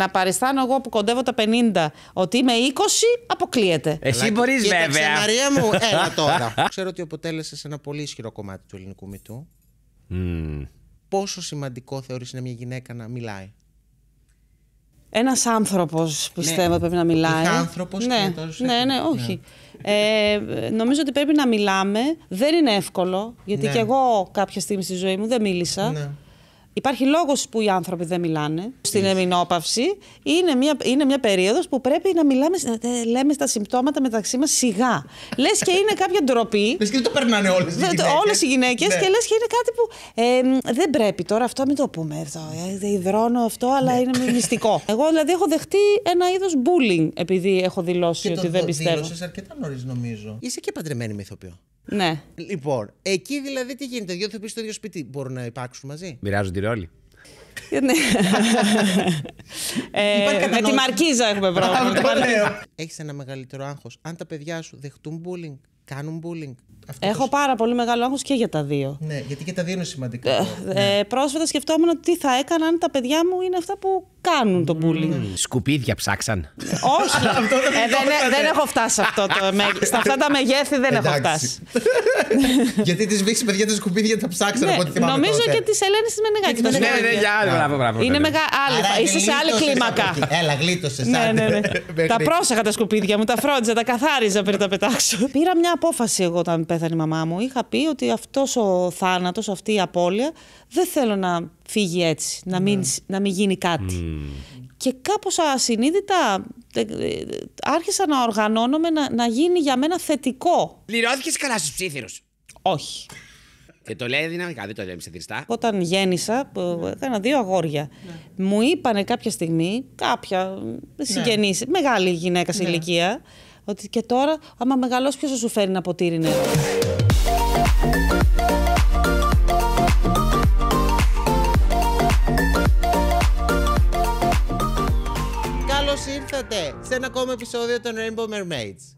Να παριστάνω εγώ που κοντεύω τα 50 ότι είμαι 20, αποκλείεται. Εσύ μπορεί βέβαια. Μαρία μου, έλα τώρα. Ξέρω ότι αποτέλεσες ένα πολύ ισχυρό κομμάτι του ελληνικού μυτού. Πόσο σημαντικό θεωρείς να μια γυναίκα να μιλάει. Ένας άνθρωπος ναι. πιστεύω ναι. πρέπει να μιλάει. Ένα άνθρωπος ναι, ναι. Ναι, ναι, όχι. Ε, νομίζω ότι πρέπει να μιλάμε. Δεν είναι εύκολο, γιατί ναι. και εγώ κάποια στιγμή στη ζωή μου δεν μίλησα. Υπάρχει λόγος που οι άνθρωποι δεν μιλάνε στην εμεινόπαυση. Είναι μια, είναι μια περίοδος που πρέπει να μιλάμε, να ε, ε, λέμε στα συμπτώματα μεταξύ μας σιγά. Λες και είναι κάποια ντροπή. Λες και δεν το περνάνε όλες οι γυναίκες. Όλες οι γυναίκες ναι. και λες και είναι κάτι που δεν πρέπει τώρα αυτό, μην το πούμε εδώ. Ε, υδρώνω αυτό, αλλά ναι. είναι μυστικό. Εγώ δηλαδή έχω δεχτεί ένα είδος bullying επειδή έχω δηλώσει ότι δεν πιστεύω. Και το δήλωσες αρκετά νωρίς νομίζω. Είσαι και παντρεμένη με ναι. Λοιπόν, εκεί δηλαδή τι γίνεται, δύο ηθοποιοί στο ίδιο σπίτι μπορούν να υπάρξουν μαζί. Μοιράζονται οι ρόλοι. Ε, ναι. ε, με τη μαρκίζα έχουμε πρόβλημα. Έχει Έχεις ένα μεγαλύτερο άγχος. Αν τα παιδιά σου δεχτούν bullying, κάνουν bullying. Αυτός Έχω πάρα πολύ μεγάλο άγχος και για τα δύο. Ναι, γιατί και τα δύο είναι σημαντικά. Ε, ναι. Ε, πρόσφατα σκεφτόμουν ότι τι θα έκανα αν τα παιδιά μου είναι αυτά που κάνουν το bullying. Mm. Σκουπίδια ψάξαν. Όχι. ε, δεν, δεν έχω φτάσει αυτό το Στα αυτά τα μεγέθη δεν έχω φτάσει. γιατί τη βήξεις παιδιά τα σκουπίδια τα ψάξαν ναι, από ό,τι θυμάμαι. Νομίζω και τη Ελένη είναι Μενεγάκη. Ναι, ναι, ναι, για άλλο. Ναι. Είναι μεγάλη. Είσαι σε άλλη κλίμακα. Έλα, γλίτωσες. Τα πρόσεχα τα σκουπίδια μου, τα φρόντιζα, τα καθάριζα πριν τα πετάξω. Πήρα μια απόφαση εγώ όταν πέθανε η μαμά μου, είχα πει ότι αυτός ο θάνατος, αυτή η απώλεια, δεν θέλω να φύγει έτσι, να μην, να μην γίνει κάτι. Mm. Και κάπως ασυνείδητα ε, ε, άρχισα να οργανώνομαι να, να γίνει για μένα θετικό. Πληρώθηκες καλά στους ψήθυρους. Όχι. Και το λέει δυναμικά, δεν το λέμε ψευδιστά. Όταν γέννησα, ε, έκανα δύο αγόρια. Ναι. Μου είπανε κάποια στιγμή, κάποια ναι. συγγενή, μεγάλη γυναίκα σε ναι. ηλικία, ότι και τώρα, άμα μεγαλώσει, ποιος θα σου φέρει να ποτήρι νερό. Καλώς ήρθατε σε ένα ακόμα επεισόδιο των Rainbow Mermaids.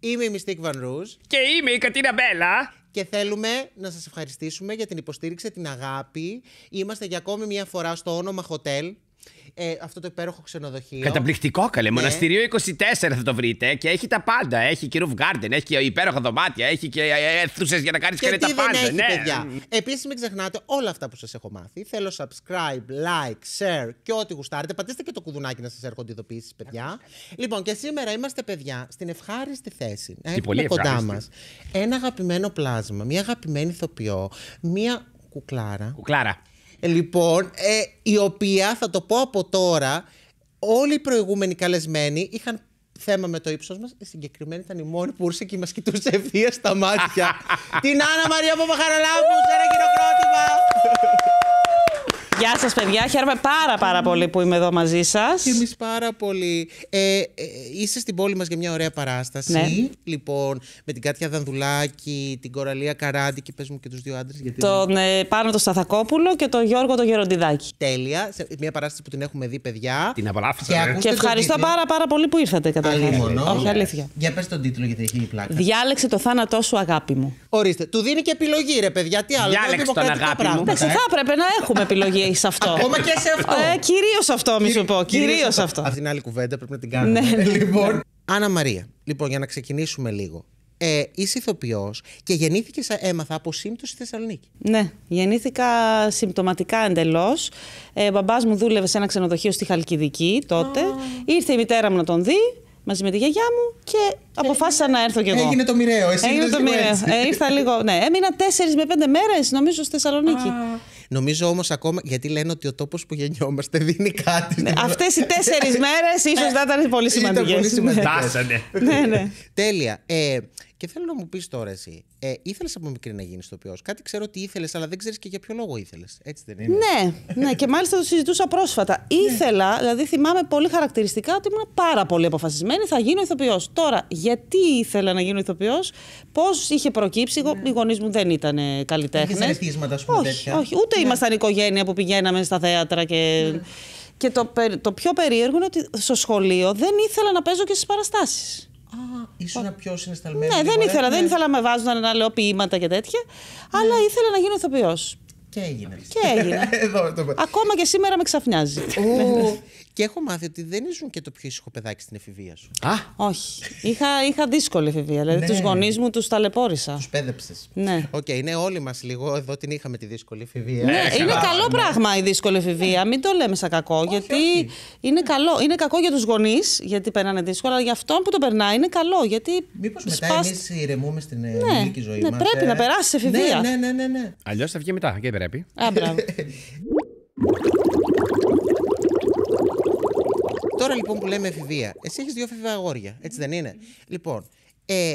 Είμαι η Mystique Van Rouge. Και είμαι η Κατίνα Μπέλα. Και θέλουμε να σας ευχαριστήσουμε για την υποστήριξη, την αγάπη. Είμαστε για ακόμη μια φορά στο όνομα Hotel ε, αυτό το υπέροχο ξενοδοχείο. Καταπληκτικό καλέ. Ναι. Μοναστηρίο 24 θα το βρείτε και έχει τα πάντα. Έχει και roof garden, έχει και υπέροχα δωμάτια, έχει και ε, ε, αίθουσες για να κάνεις και, και τα δεν πάντα. Έχει, ναι, παιδιά. Επίσης, μην ξεχνάτε όλα αυτά που σας έχω μάθει. Θέλω subscribe, like, share και ό,τι γουστάρετε. Πατήστε και το κουδουνάκι να σας έρχονται ειδοποιήσεις, παιδιά. Λοιπόν, και σήμερα είμαστε παιδιά στην ευχάριστη θέση. Ε, πολύ κοντά μας ένα αγαπημένο πλάσμα, μια αγαπημένη ηθοποιό, μια κουκλάρα. Κουκλάρα. Λοιπόν, ε, η οποία θα το πω από τώρα, όλοι οι προηγούμενοι καλεσμένοι είχαν θέμα με το ύψος μας. Η συγκεκριμένη ήταν η μόνη που ήρθε και μας κοιτούσε ευθεία στα μάτια. Την Άννα Μαρία Παπαχαραλάμπου, ένα χειροκρότημα. Γεια σας παιδιά, χαίρομαι πάρα πάρα πολύ που είμαι εδώ μαζί σας. Και εμείς πάρα πολύ. Ε, ε, είσαι στην πόλη μας για μια ωραία παράσταση. Ναι. Λοιπόν, με την Κάτια Δανδουλάκη, την Κοραλία Καράντη και μου και τους δύο άντρες. Γιατί τον ε, Πάνο το Σταθακόπουλο και τον Γιώργο τον Γεροντιδάκη. Τέλεια. Σε μια παράσταση που την έχουμε δει παιδιά. Την απολαύσαμε. Και, ε. και ευχαριστώ πάρα πάρα πολύ που ήρθατε κατά Όχι αλήθεια. Για πες τον τίτλο γιατί έχει πλάκα. Διάλεξε το θάνατό σου αγάπη μου. Ορίστε, του δίνει και επιλογή ρε παιδιά. Τι άλλο. Διάλεξε τον αγάπη μου. θα έπρεπε να έχουμε επιλογή σε αυτό. Ακόμα και σε αυτό. Ε, Κυρίως αυτό, μη σου πω. Κυρίω αυτό. Αυτή είναι άλλη κουβέντα πρέπει να την κάνουμε. Ναι, ναι ε, λοιπόν. Ναι. Άννα Μαρία, λοιπόν, για να ξεκινήσουμε λίγο. Ε, είσαι ηθοποιός και γεννήθηκες, ε, έμαθα, από σύμπτωση στη Θεσσαλονίκη. Ναι, γεννήθηκα συμπτωματικά εντελώς. Ε, μπαμπάς μου δούλευε σε ένα ξενοδοχείο στη Χαλκιδική τότε. Oh. Ήρθε η μητέρα μου να τον δει μαζί με τη γιαγιά μου και ε, αποφάσισα να έρθω κι εγώ. Έγινε το μοιραίο, εσύ Έγινε το μοιραίο. Ε, ήρθα λίγο. Ναι, έμεινα τέσσερις με πέντε μέρες, νομίζω, στη Θεσσαλονίκη. Νομίζω όμως ακόμα, γιατί λένε ότι ο τόπος που γεννιόμαστε δίνει κάτι. Ναι, Αυτές οι τέσσερις μέρες ίσως ναι. θα ήταν πολύ σημαντικέ. ναι, ναι. Τέλεια. Ε, και θέλω να μου πεις τώρα εσύ, ε, ήθελες από μικρή να γίνεις ηθοποιός. Κάτι ξέρω ότι ήθελες, αλλά δεν ξέρεις και για ποιο λόγο ήθελες. Έτσι δεν είναι. Ναι, ναι, και μάλιστα το συζητούσα πρόσφατα. Ναι. Ήθελα, δηλαδή θυμάμαι πολύ χαρακτηριστικά ότι ήμουν πάρα πολύ αποφασισμένη, θα γίνω ηθοποιός. Τώρα, γιατί ήθελα να γίνω ηθοποιός, πώς είχε προκύψει. Ναι. Οι γονείς μου δεν ήταν καλλιτέχνες. Δεν Όχι, όχι ούτε ναι. ήμασταν οικογένεια που πηγαίναμε στα θέατρα και. Και το, το πιο περίεργο είναι ότι στο σχολείο δεν ήθελα να παίζω και στις παραστάσεις. Ήσουν πιο συναισθαλμένη. Ναι, δεν ήθελα, δεν ναι. ήθελα να με βάζουν να λέω ποίηματα και τέτοια, ναι. αλλά ήθελα να γίνω ηθοποιός. Και έγινε. Και έγινε. Εδώ, Ακόμα και σήμερα με ξαφνιάζει. Και έχω μάθει ότι δεν ήσουν και το πιο ήσυχο παιδάκι στην εφηβεία σου. Α! Όχι. είχα, είχα δύσκολη εφηβεία. Δηλαδή ναι. τους γονείς μου τους ταλαιπώρησα. Τους πέδεψες. Ναι. Οκ, okay, είναι όλοι μας λίγο. Εδώ την είχαμε τη δύσκολη εφηβεία. Ναι, Έχα. Ε, είναι καλό ναι. πράγμα η δύσκολη εφηβεία. Μην το λέμε σαν κακό. Όχι, γιατί όχι. είναι καλό. Είναι κακό για τους γονείς, γιατί περνάνε δύσκολα. Αλλά για αυτόν που το περνάει είναι καλό. Γιατί. Μήπως μετά εμείς ηρεμούμε στην ελληνική ναι, ζωή ναι, μας. πρέπει ε? να περάσεις εφηβεία. Ναι, ναι, ναι. ναι Αλλιώς θα βγει μετά. Και πρέπει. Α, Τώρα λοιπόν που λέμε εφηβεία, εσύ έχεις δύο εφηβεία αγόρια, έτσι δεν είναι. Mm-hmm. Λοιπόν, ε,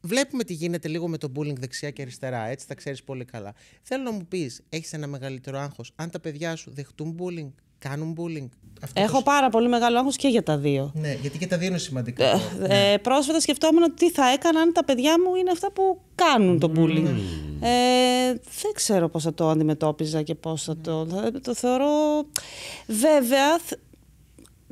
βλέπουμε τι γίνεται λίγο με το bullying δεξιά και αριστερά, έτσι τα ξέρεις πολύ καλά. Θέλω να μου πεις, έχεις ένα μεγαλύτερο άγχος αν τα παιδιά σου δεχτούν bullying. Κάνουν bullying. Έχω πάρα πολύ μεγάλο άγχος και για τα δύο. Ναι, γιατί και τα δύο είναι σημαντικά. Ε, ναι. Ε, πρόσφατα σκεφτόμουν τι θα έκανα αν τα παιδιά μου είναι αυτά που κάνουν το mm. bullying. Mm. Ε, δεν ξέρω πώς θα το αντιμετώπιζα και πώς θα το... Θα, το θεωρώ... Βέβαια,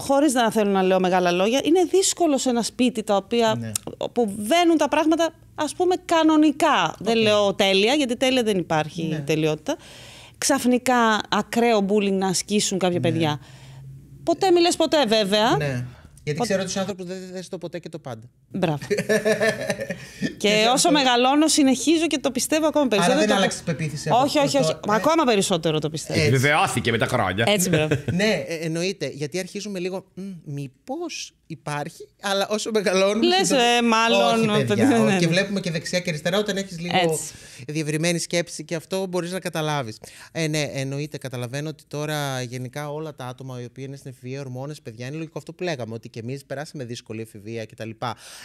χωρίς να θέλω να λέω μεγάλα λόγια, είναι δύσκολο σε ένα σπίτι τα οποία, ναι. που βαίνουν τα πράγματα ας πούμε κανονικά. Δεν λέω τέλεια, γιατί τέλεια δεν υπάρχει ναι. τελειότητα. Ξαφνικά ακραίο bullying να ασκήσουν κάποια ναι. παιδιά. Ποτέ μιλές ποτέ βέβαια. Ναι. Γιατί ξέρω ότι ο άνθρωπος δεν θες το ποτέ και το πάντα. Μπράβο. και όσο μεγαλώνω, συνεχίζω και το πιστεύω ακόμα περισσότερο. Αλλά δεν άλλαξε την πεποίθηση. Όχι, όχι, όχι. Μα Ακόμα περισσότερο το πιστεύω. Επιβεβαιώθηκε με τα χρόνια. Έτσι, μπράβο. ναι, ε, εννοείται. Γιατί αρχίζουμε λίγο. Μήπως υπάρχει, αλλά όσο μεγαλώνουμε. Λε, ε, μάλλον. Όχι, παιδιά, Και βλέπουμε και δεξιά και αριστερά. Όταν έχεις λίγο Έτσι. διευρυμένη σκέψη και αυτό, μπορείς να καταλάβεις. Ε, ναι, εννοείται. Καταλαβαίνω ότι τώρα γενικά όλα τα άτομα οι οποίοι είναι στην εφηβεία, ορμόνες, παιδιά, είναι λογικό αυτό που λέγαμε. Ότι και εμείς περάσαμε δύσκολη εφηβεία κτλ.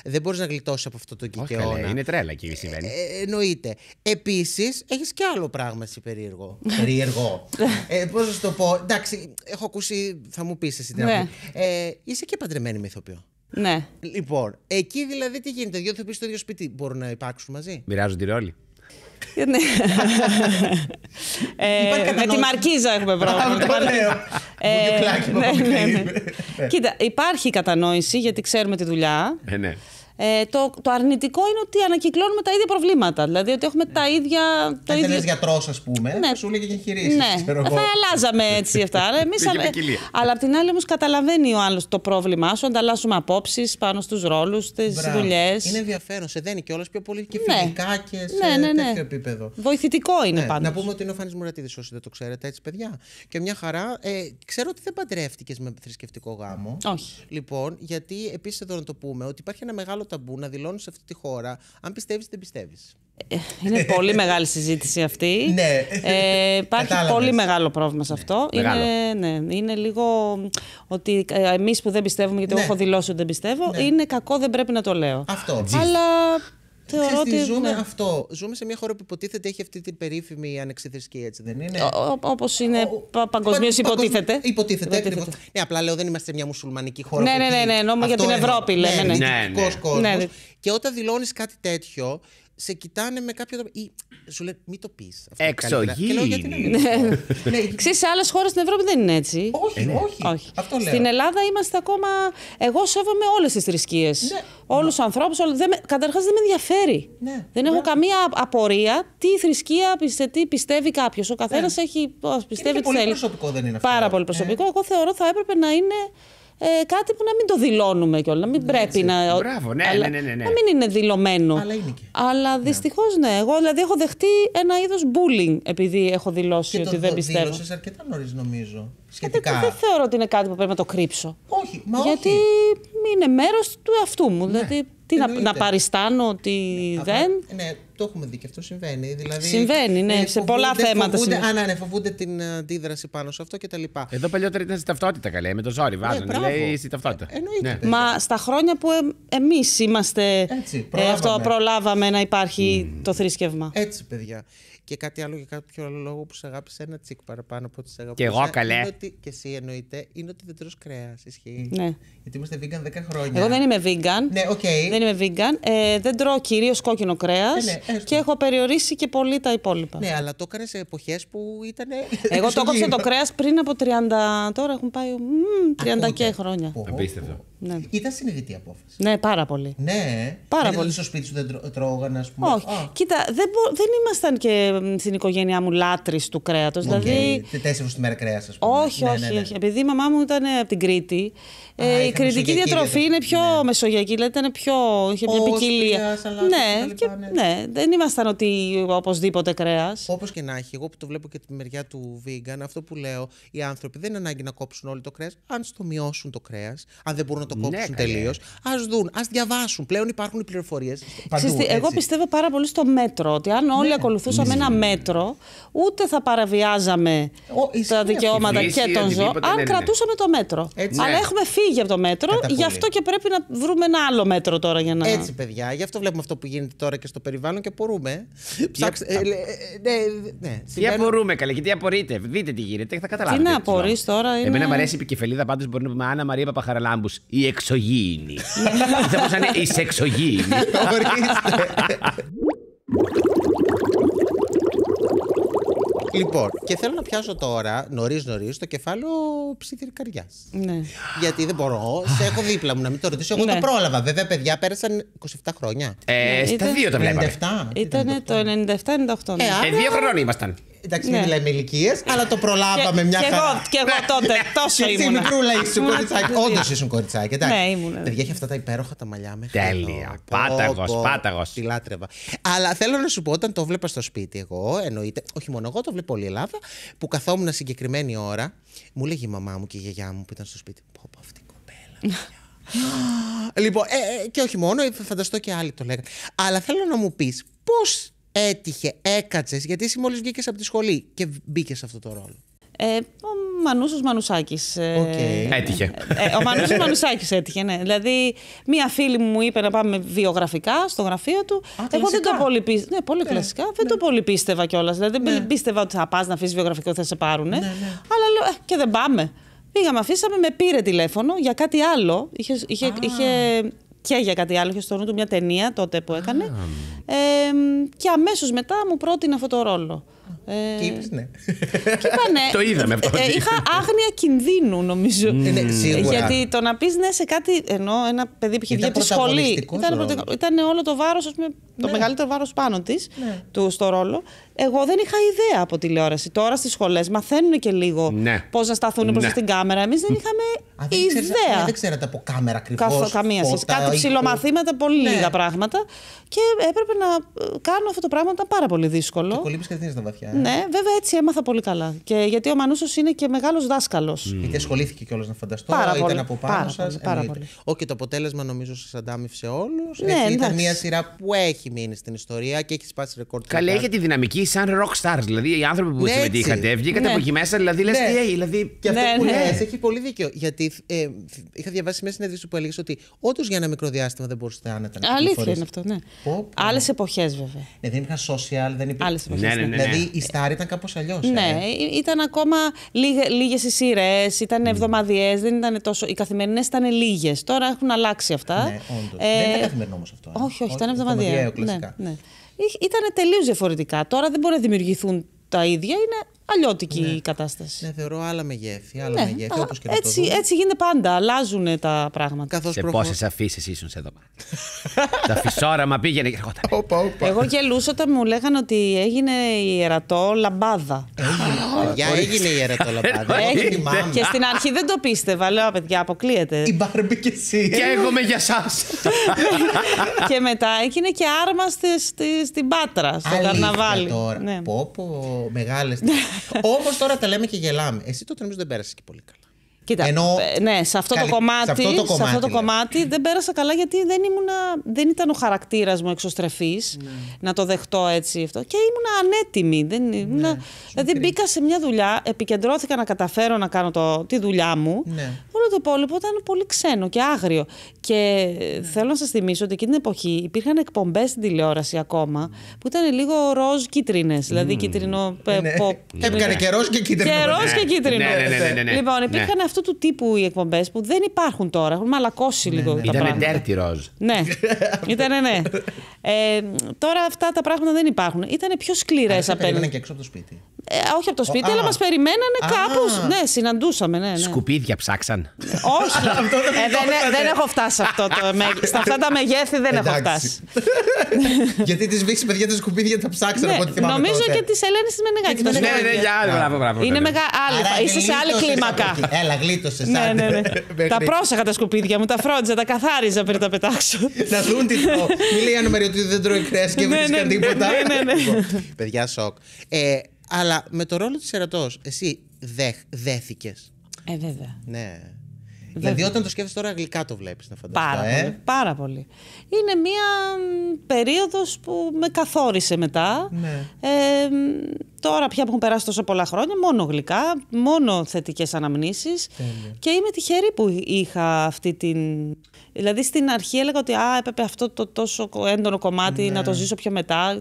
Δεν μπορείς να γλιτώσεις από αυτό το Όχι, είναι τρέλα και συμβαίνει. Ε, ε εννοείται. Επίσης, έχεις και άλλο πράγμα εσύ περίεργο. περίεργο. ε, Πώς να σου το πω. Εντάξει, έχω ακούσει, θα μου πεις εσύ την ναι. ε, Είσαι και παντρεμένη με ναι. Λοιπόν, εκεί δηλαδή τι γίνεται, δύο ηθοποιοί στο ίδιο σπίτι μπορούν να υπάρξουν μαζί. Μοιράζονται οι ρόλοι. Ε, ναι. Ε, ε, με τη Μαρκίζα έχουμε πρόβλημα. Αυτό λέω. ναι, ναι, ναι, Κοίτα, υπάρχει κατανόηση γιατί ξέρουμε τη δουλειά. ναι. Ε, το, το αρνητικό είναι ότι ανακυκλώνουμε τα ίδια προβλήματα. Δηλαδή ότι έχουμε ναι. τα ίδια. Τα ίδια... γιατρός, ας πούμε, ναι. σου λέγε και εγχειρήσει. Ναι. Θα αλλάζαμε έτσι αυτά. Εμείς, αλλά, αλλά απ' την άλλη όμως καταλαβαίνει ο άλλος το πρόβλημά σου, ανταλλάσσουμε απόψεις πάνω στους ρόλους, στις δουλειές. Είναι ενδιαφέρον, σε δένει κιόλας πιο πολύ και ναι. φιλικά και ναι, σε ναι, ναι, τέτοιο επίπεδο. Βοηθητικό είναι ναι, πάντα. Να πούμε ότι είναι ο Φάνης Μουρατίδης, όσοι δεν το ξέρετε, έτσι παιδιά. Και μια χαρά. Ε, ξέρω ότι δεν παντρεύτηκες με θρησκευτικό γάμο. Όχι. Λοιπόν, γιατί επίσης εδώ να το πούμε ότι υπάρχει ένα μεγάλο ταμπού να δηλώνεις σε αυτή τη χώρα αν πιστεύεις ή δεν πιστεύεις. Ε, είναι πολύ μεγάλη συζήτηση αυτή. Ναι. Ε, υπάρχει πολύ μεγάλο πρόβλημα σε αυτό. Ναι. Είναι, ναι, λίγο ότι ε, εμείς που δεν πιστεύουμε, γιατί ναι. έχω δηλώσει ότι δεν πιστεύω, ναι. είναι κακό, δεν πρέπει να το λέω. Αυτό. Αλλά θεωρώ Ζούμε ναι. αυτό. Ζούμε σε μια χώρα που υποτίθεται έχει αυτή την περίφημη ανεξιθρησκεία, έτσι δεν είναι. Όπως είναι παγκοσμίω υποτίθεται. Υποτίθεται, ακριβώς. Ναι, απλά λέω δεν είμαστε μια μουσουλμανική χώρα. Ναι, ναι, ναι, ναι, για την Ευρώπη ναι, λέμε. Ναι, ναι, ναι, ναι. Και όταν δηλώνεις κάτι τέτοιο, σε κοιτάνε με κάποιο τρόπο. Ή σου λέει, μην το πεις. Ναι. Εξωγήινη. Ναι. Ξέρεις, σε άλλες χώρες στην Ευρώπη δεν είναι έτσι. Όχι, ναι. όχι. όχι. Αυτό λέω. Στην Ελλάδα είμαστε ακόμα. Εγώ σέβομαι όλες τις θρησκείες. Ναι. Όλους τους ανθρώπους. Όλ... Δεν... Καταρχάς δεν με ενδιαφέρει. Ναι. Δεν έχω καμία απορία τι θρησκεία πιστε... τι πιστεύει κάποιος. Ο καθένας έχει. Πιστεύει είναι τις πολύ προσωπικό δεν είναι αυτό. Πάρα πολύ προσωπικό. Εγώ θεωρώ θα έπρεπε να είναι ε, κάτι που να μην το δηλώνουμε κιόλας. Να μην ναι, πρέπει να. Μπράβο, ναι ναι, ναι, ναι, ναι, Να μην είναι δηλωμένο. Αλλά είναι και. Αλλά δυστυχώς ναι. Εγώ δηλαδή έχω δεχτεί ένα είδος bullying επειδή έχω δηλώσει ότι το δεν πιστεύω. πιστεύω. δηλώσει αρκετά νωρίς, νομίζω. Ε, σχετικά. Δεν, θεωρώ ότι είναι κάτι που πρέπει να το κρύψω. Όχι, μα Γιατί όχι. είναι μέρος του εαυτού μου. Ναι. Δηλαδή τι να, να παριστάνω ότι ναι, δεν. ναι, το έχουμε δει και αυτό συμβαίνει. Δηλαδή, συμβαίνει, ναι, σε πολλά θέματα. Φοβούνται, α, ναι, ναι, φοβούνται την ε, αντίδραση πάνω σε αυτό και τα λοιπά Εδώ παλιότερα ήταν στη ταυτότητα καλέ. Με το ζόρι βάζουν. Ναι, λέει στην ταυτότητα. Ε, εννοείται. Ναι. Μα στα χρόνια που ε, εμείς είμαστε. Έτσι, ε, προλάβαμε. αυτό προλάβαμε να υπάρχει το θρησκεύμα. Έτσι, παιδιά και κάτι άλλο για κάποιο άλλο λόγο που σε αγάπησε ένα τσίκ παραπάνω από ό,τι σε Και εγώ καλέ. Ότι, και εσύ εννοείται, είναι ότι δεν τρως κρέας, ισχύει. Ναι. ναι. Γιατί είμαστε vegan 10 χρόνια. Εγώ δεν είμαι vegan. Ναι, okay. Δεν είμαι vegan. Ε, δεν τρώω κυρίως κόκκινο κρέας ναι, ναι, και έχω περιορίσει και πολύ τα υπόλοιπα. Ναι, αλλά το έκανες σε εποχές που ήταν... Εγώ το έκοψα το κρέας πριν από 30... Τώρα έχουν πάει μ, 30 και χρόνια. Απίστευτο. Ναι. Ήταν συνειδητή απόφαση. Ναι, πάρα πολύ. Ναι. Πάρα δεν πολύ. στο σπίτι σου δεν τρώγανε, ας πούμε. Όχι. Κοίτα, δεν, δεν ήμασταν και στην οικογένειά μου λάτρης του κρέατος. Okay. Δηλαδή... Τέσσερι τη μέρα κρέας, ας πούμε. Όχι, ναι, όχι, ναι, ναι. Επειδή η μαμά μου ήταν ε, από την Κρήτη, α, ε, η κριτική διατροφή ναι. είναι πιο ναι. μεσογειακή, δηλαδή ήταν πιο. είχε μια ποικιλία. Ναι, ναι, ναι, δεν ήμασταν ότι οπωσδήποτε κρέας. Όπως και να έχει, εγώ που το βλέπω και τη μεριά του βίγκαν αυτό που λέω, οι άνθρωποι δεν είναι ανάγκη να κόψουν όλο το κρέας. Αν στο μειώσουν το κρέας, αν δεν μπορούν να το κόψουν τελείως, ας δουν, ας διαβάσουν. Πλέον υπάρχουν οι πληροφορίες. Εγώ πιστεύω πάρα πολύ στο μέτρο ότι αν όλοι ακολουθούσαμε ένα μέτρο, ούτε θα παραβιάζαμε τα δικαιώματα και των ζώων, αν ναι, ναι, ναι. κρατούσαμε το μέτρο. Αλλά έχουμε φύγει από το μέτρο, γι' αυτό και πρέπει να βρούμε ένα άλλο μέτρο τώρα για να. Έτσι, παιδιά, γι' αυτό βλέπουμε αυτό που γίνεται τώρα και στο περιβάλλον και απορούμε. Ψάξτε. Ε, ε, ναι, ναι. Τι απορούμε, καλέ, Γιατί τι απορείτε. Δείτε τι γίνεται και θα καταλάβετε. Τι να απορείς τώρα. Είναι... Εμένα μου αρέσει η επικεφαλίδα πάντως μπορεί να πούμε Άννα Μαρία Παπαχαραλάμπους, η εξωγήινη. Θα είναι οι σεξογήινη. Ορίστε. Λοιπόν, και θέλω να πιάσω τώρα, νωρίς νωρίς, το κεφάλαιο ψιθυρκαριά. Ναι. Γιατί δεν μπορώ, σε έχω δίπλα μου να μην το ρωτήσω. Εγώ ναι. το πρόλαβα. Βέβαια, παιδιά, πέρασαν 27 χρόνια. Ε, στα δύο τα βλέπαμε. Ήταν το 97-98. Ναι. Ε, ε, δύο χρονών ήμασταν. Εντάξει, δεν ναι. μην λέμε ηλικίες, αλλά το προλάβαμε μια χαρά. Εγώ, και εγώ ναι. τότε, τόσο ήμουν. Εσύ μικρούλα ήσουν κοριτσάκι. Όντως ήσουν κοριτσάκι, εντάξει. Ναι, ήμουν. Ναι. Παιδιά, έχει αυτά τα υπέροχα τα μαλλιά μέχρι. Τέλεια. Πάταγο, πάταγος. Τη λάτρευα. Αλλά θέλω να σου πω, όταν το βλέπα στο σπίτι, εγώ εννοείται, όχι μόνο εγώ, το βλέπω όλη η Ελλάδα, που καθόμουν συγκεκριμένη ώρα, μου λέγει η μαμά μου και η γιαγιά μου που ήταν στο σπίτι. Πω, αυτή η κοπέλα. λοιπόν, ε, ε, και όχι μόνο, ε, φανταστώ και άλλοι το λέγανε. Αλλά θέλω να μου πεις πώς έτυχε, έκατσε, γιατί εσύ μόλις βγήκες από τη σχολή και μπήκες σε αυτό το ρόλο. Ε, ο Μανούσος Μανουσάκης. Okay. Ε, έτυχε. Ε, ε, ο Μανούσος Μανουσάκης έτυχε, ναι. Δηλαδή, μία φίλη μου είπε να πάμε βιογραφικά στο γραφείο του. Εγώ δεν το πολύ πίστευα. Ναι, πολύ κλασικά. Ναι. Δεν το πολύ πίστευα κιόλας. Δηλαδή, ναι. δεν πίστευα ότι θα πας να αφήσεις βιογραφικό θα σε πάρουν. Ναι, ναι. Αλλά λέω, ε, και δεν πάμε. Πήγαμε, αφήσαμε, με πήρε τηλέφωνο για κάτι άλλο. Είχες, είχε, είχε και για κάτι άλλο. Είχε στο νου του μια ταινία τότε που έκανε. και αμέσως μετά μου πρότεινε αυτό το ρόλο. Ε, και είπες ναι. Και είπα το είδαμε αυτό. Ε, είχα άγνοια κινδύνου νομίζω. Ναι, ναι, Γιατί το να πεις ναι σε κάτι, ενώ ένα παιδί που είχε βγει από τη σχολή, ήταν, όλο το βάρος, ας πούμε, ναι. το μεγαλύτερο βάρος πάνω της, ναι. στο ρόλο. Εγώ δεν είχα ιδέα από τηλεόραση. Τώρα στις σχολές μαθαίνουν και λίγο ναι. πώς να σταθούν ναι. προ την κάμερα. Εμείς δεν είχαμε Α, δεν ιδέα. Ε, ξέρετε, δεν ξέρατε από κάμερα ακριβώς. Καμία σχέση. Κάτι ψηλομαθήματα, πολύ ναι. λίγα πράγματα. Και έπρεπε να ε, κάνω αυτό το πράγμα. Ήταν πάρα πολύ δύσκολο. Και κολύμπη κατευθείαν βαθιά. Ναι, βέβαια έτσι έμαθα πολύ καλά. Και γιατί ο Μανούσος είναι και μεγάλος δάσκαλος. Mm. Γιατί ασχολήθηκε κιόλας να φανταστώ. Πάρα ήταν από πάνω σα. Όχι, το αποτέλεσμα νομίζω σας αντάμυψε όλους. Ναι, ήταν μια σειρά που έχει μείνει στην ιστορία και έχει σπάσει ρεκόρτ. Καλή έχει τη δυναμική σαν rock stars. Δηλαδή οι άνθρωποι που ναι, συμμετείχατε βγήκατε ναι. από εκεί μέσα, δηλαδή λες ναι. τι ε, δηλαδή. Και αυτό ναι, που ναι, έχει πολύ δίκιο. Γιατί ε, είχα διαβάσει μέσα ένδειξη που έλεγες ότι όντως για ένα μικρό διάστημα δεν μπορούσατε άνετα να Αλήθεια είναι αυτό, ναι. Άλλες εποχές βέβαια. Ναι, δεν υπήρχαν social, δεν υπήρχαν. Δηλαδή η Στάρ ήταν κάπως αλλιώς. Ναι, ε. Ε, ήταν ακόμα λίγε οι σειρές, ήταν εβδομαδιέ, δεν ήταν τόσο. Οι καθημερινές ήταν λίγες. Τώρα έχουν αλλάξει αυτά. Ναι, δεν ήταν καθημερινό όμως αυτό. Όχι, όχι, ήταν εβδομαδιαίο. Ναι, ναι ήταν τελείως διαφορετικά. Τώρα δεν μπορεί να δημιουργηθούν τα ίδια. Είναι αλλιώτικη ναι. η κατάσταση. Ναι, θεωρώ άλλα μεγέθη. Άλλα ναι, όπως και έτσι, έτσι γίνεται πάντα. Αλλάζουν τα πράγματα. σε προχω... πόσες αφήσεις ήσουν σε εδώ. τα φυσόραμα πήγαινε και έρχονταν. Εγώ γελούσα όταν μου λέγανε ότι έγινε η ερατό λαμπάδα. Για έγινε η ερατό λαμπάδα. Και στην αρχή δεν το πίστευα. Λέω, παιδιά, αποκλείεται. Η Μπάρμπι και εσύ. Και εγώ με για εσά. Και μετά έγινε και άρμα στην Πάτρα, στο καρναβάλι. Ναι. Πόπο, μεγάλες Όμως τώρα τα λέμε και γελάμε. Εσύ το νομίζω δεν πέρασε και πολύ καλά. Κοίτα, ε, ναι, σε αυτό, το κομμάτι, σε αυτό το ναι. κομμάτι, δεν πέρασα καλά γιατί δεν, ήμουνα, δεν ήταν ο χαρακτήρας μου εξωστρεφής ναι. να το δεχτώ έτσι αυτό. Και ήμουν ανέτοιμη. Δεν, ναι, δηλαδή μπήκα σε μια δουλειά, επικεντρώθηκα να καταφέρω να κάνω τη δουλειά μου. Όλο το υπόλοιπο ήταν πολύ ξένο και άγριο. Και ναι. θέλω να σας θυμίσω ότι εκείνη την εποχή υπήρχαν εκπομπές στην τηλεόραση ακόμα που ήταν λίγο ροζ κίτρινες. Δηλαδή mm. κίτρινο. Ε, ε, ναι. Έπικανε και ροζ και κίτρινο. Και ροζ και ναι, ναι, κίτρινο. Λοιπόν, υπήρχαν αυτού του τύπου οι εκπομπές που δεν υπάρχουν τώρα. Έχουν μαλακώσει λίγο τα πράγματα. Ήταν dirty ροζ. Ναι, ήταν ναι. Ε, τώρα αυτά τα πράγματα δεν υπάρχουν. Ήταν πιο σκληρές απέναντι. και έξω από το σπίτι. Ε, όχι από το σπίτι, Ο, αλλά μας περιμένανε κάπως. Ναι, συναντούσαμε. Ναι, ναι. Σκουπίδια ψάξαν. Όχι. Ε, ε, δεν, έχω φτάσει αυτό το Στα αυτά τα μεγέθη δεν έχω φτάσει. Γιατί τις βήξεις παιδιά τα σκουπίδια τα ψάξανε ναι, από ό,τι θυμάμαι. Νομίζω και τη Ελένη είναι Μενεγάκη. Ναι, ναι, για άλλο. είναι μεγάλη. Είσαι σε άλλη κλίμακα. Έλα, γλίτωσες. Ναι, ναι, ναι. τα πρόσεχα τα σκουπίδια μου, τα φρόντιζα, τα καθάριζα πριν τα πετάξω. Να δουν τι πω. Μην λέει αν ότι δεν τρώει κρέας και ναι, βρίσκει ναι, τίποτα. Λοιπόν, παιδιά, σοκ. Ε, αλλά με το ρόλο της Ερατό, εσύ δέθηκες. Ε, βέβαια. Ναι. Δηλαδή, όταν το σκέφτεσαι τώρα, γλυκά το βλέπεις να φανταστεί. Πάρα, ε? πολύ, πάρα πολύ. Είναι μία περίοδος που με καθόρισε μετά. Ναι. Ε, τώρα πια που έχουν περάσει τόσο πολλά χρόνια, μόνο γλυκά, μόνο θετικές αναμνήσεις. Και είμαι τυχερή που είχα αυτή την. Δηλαδή, στην αρχή έλεγα ότι α, έπρεπε αυτό το τόσο έντονο κομμάτι να το ναι. ζήσω πιο μετά.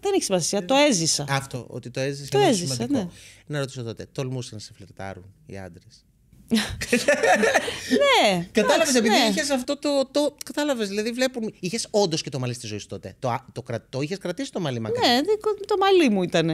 Δεν έχει σημασία, το ε, έζησα. Αυτό, ότι το έζησα. Το έζησα, ναι. Να ρωτήσω τότε, τολμούσαν να σε φλερτάρουν οι άντρες ναι. Κατάλαβες, επειδή ναι. είχες αυτό το. το Κατάλαβες, δηλαδή βλέπουν. Είχες όντως και το μαλλί στη ζωή σου τότε. Το, το, το, το είχες κρατήσει το μαλλί μακριά. Ναι, το μαλλί μου ήταν.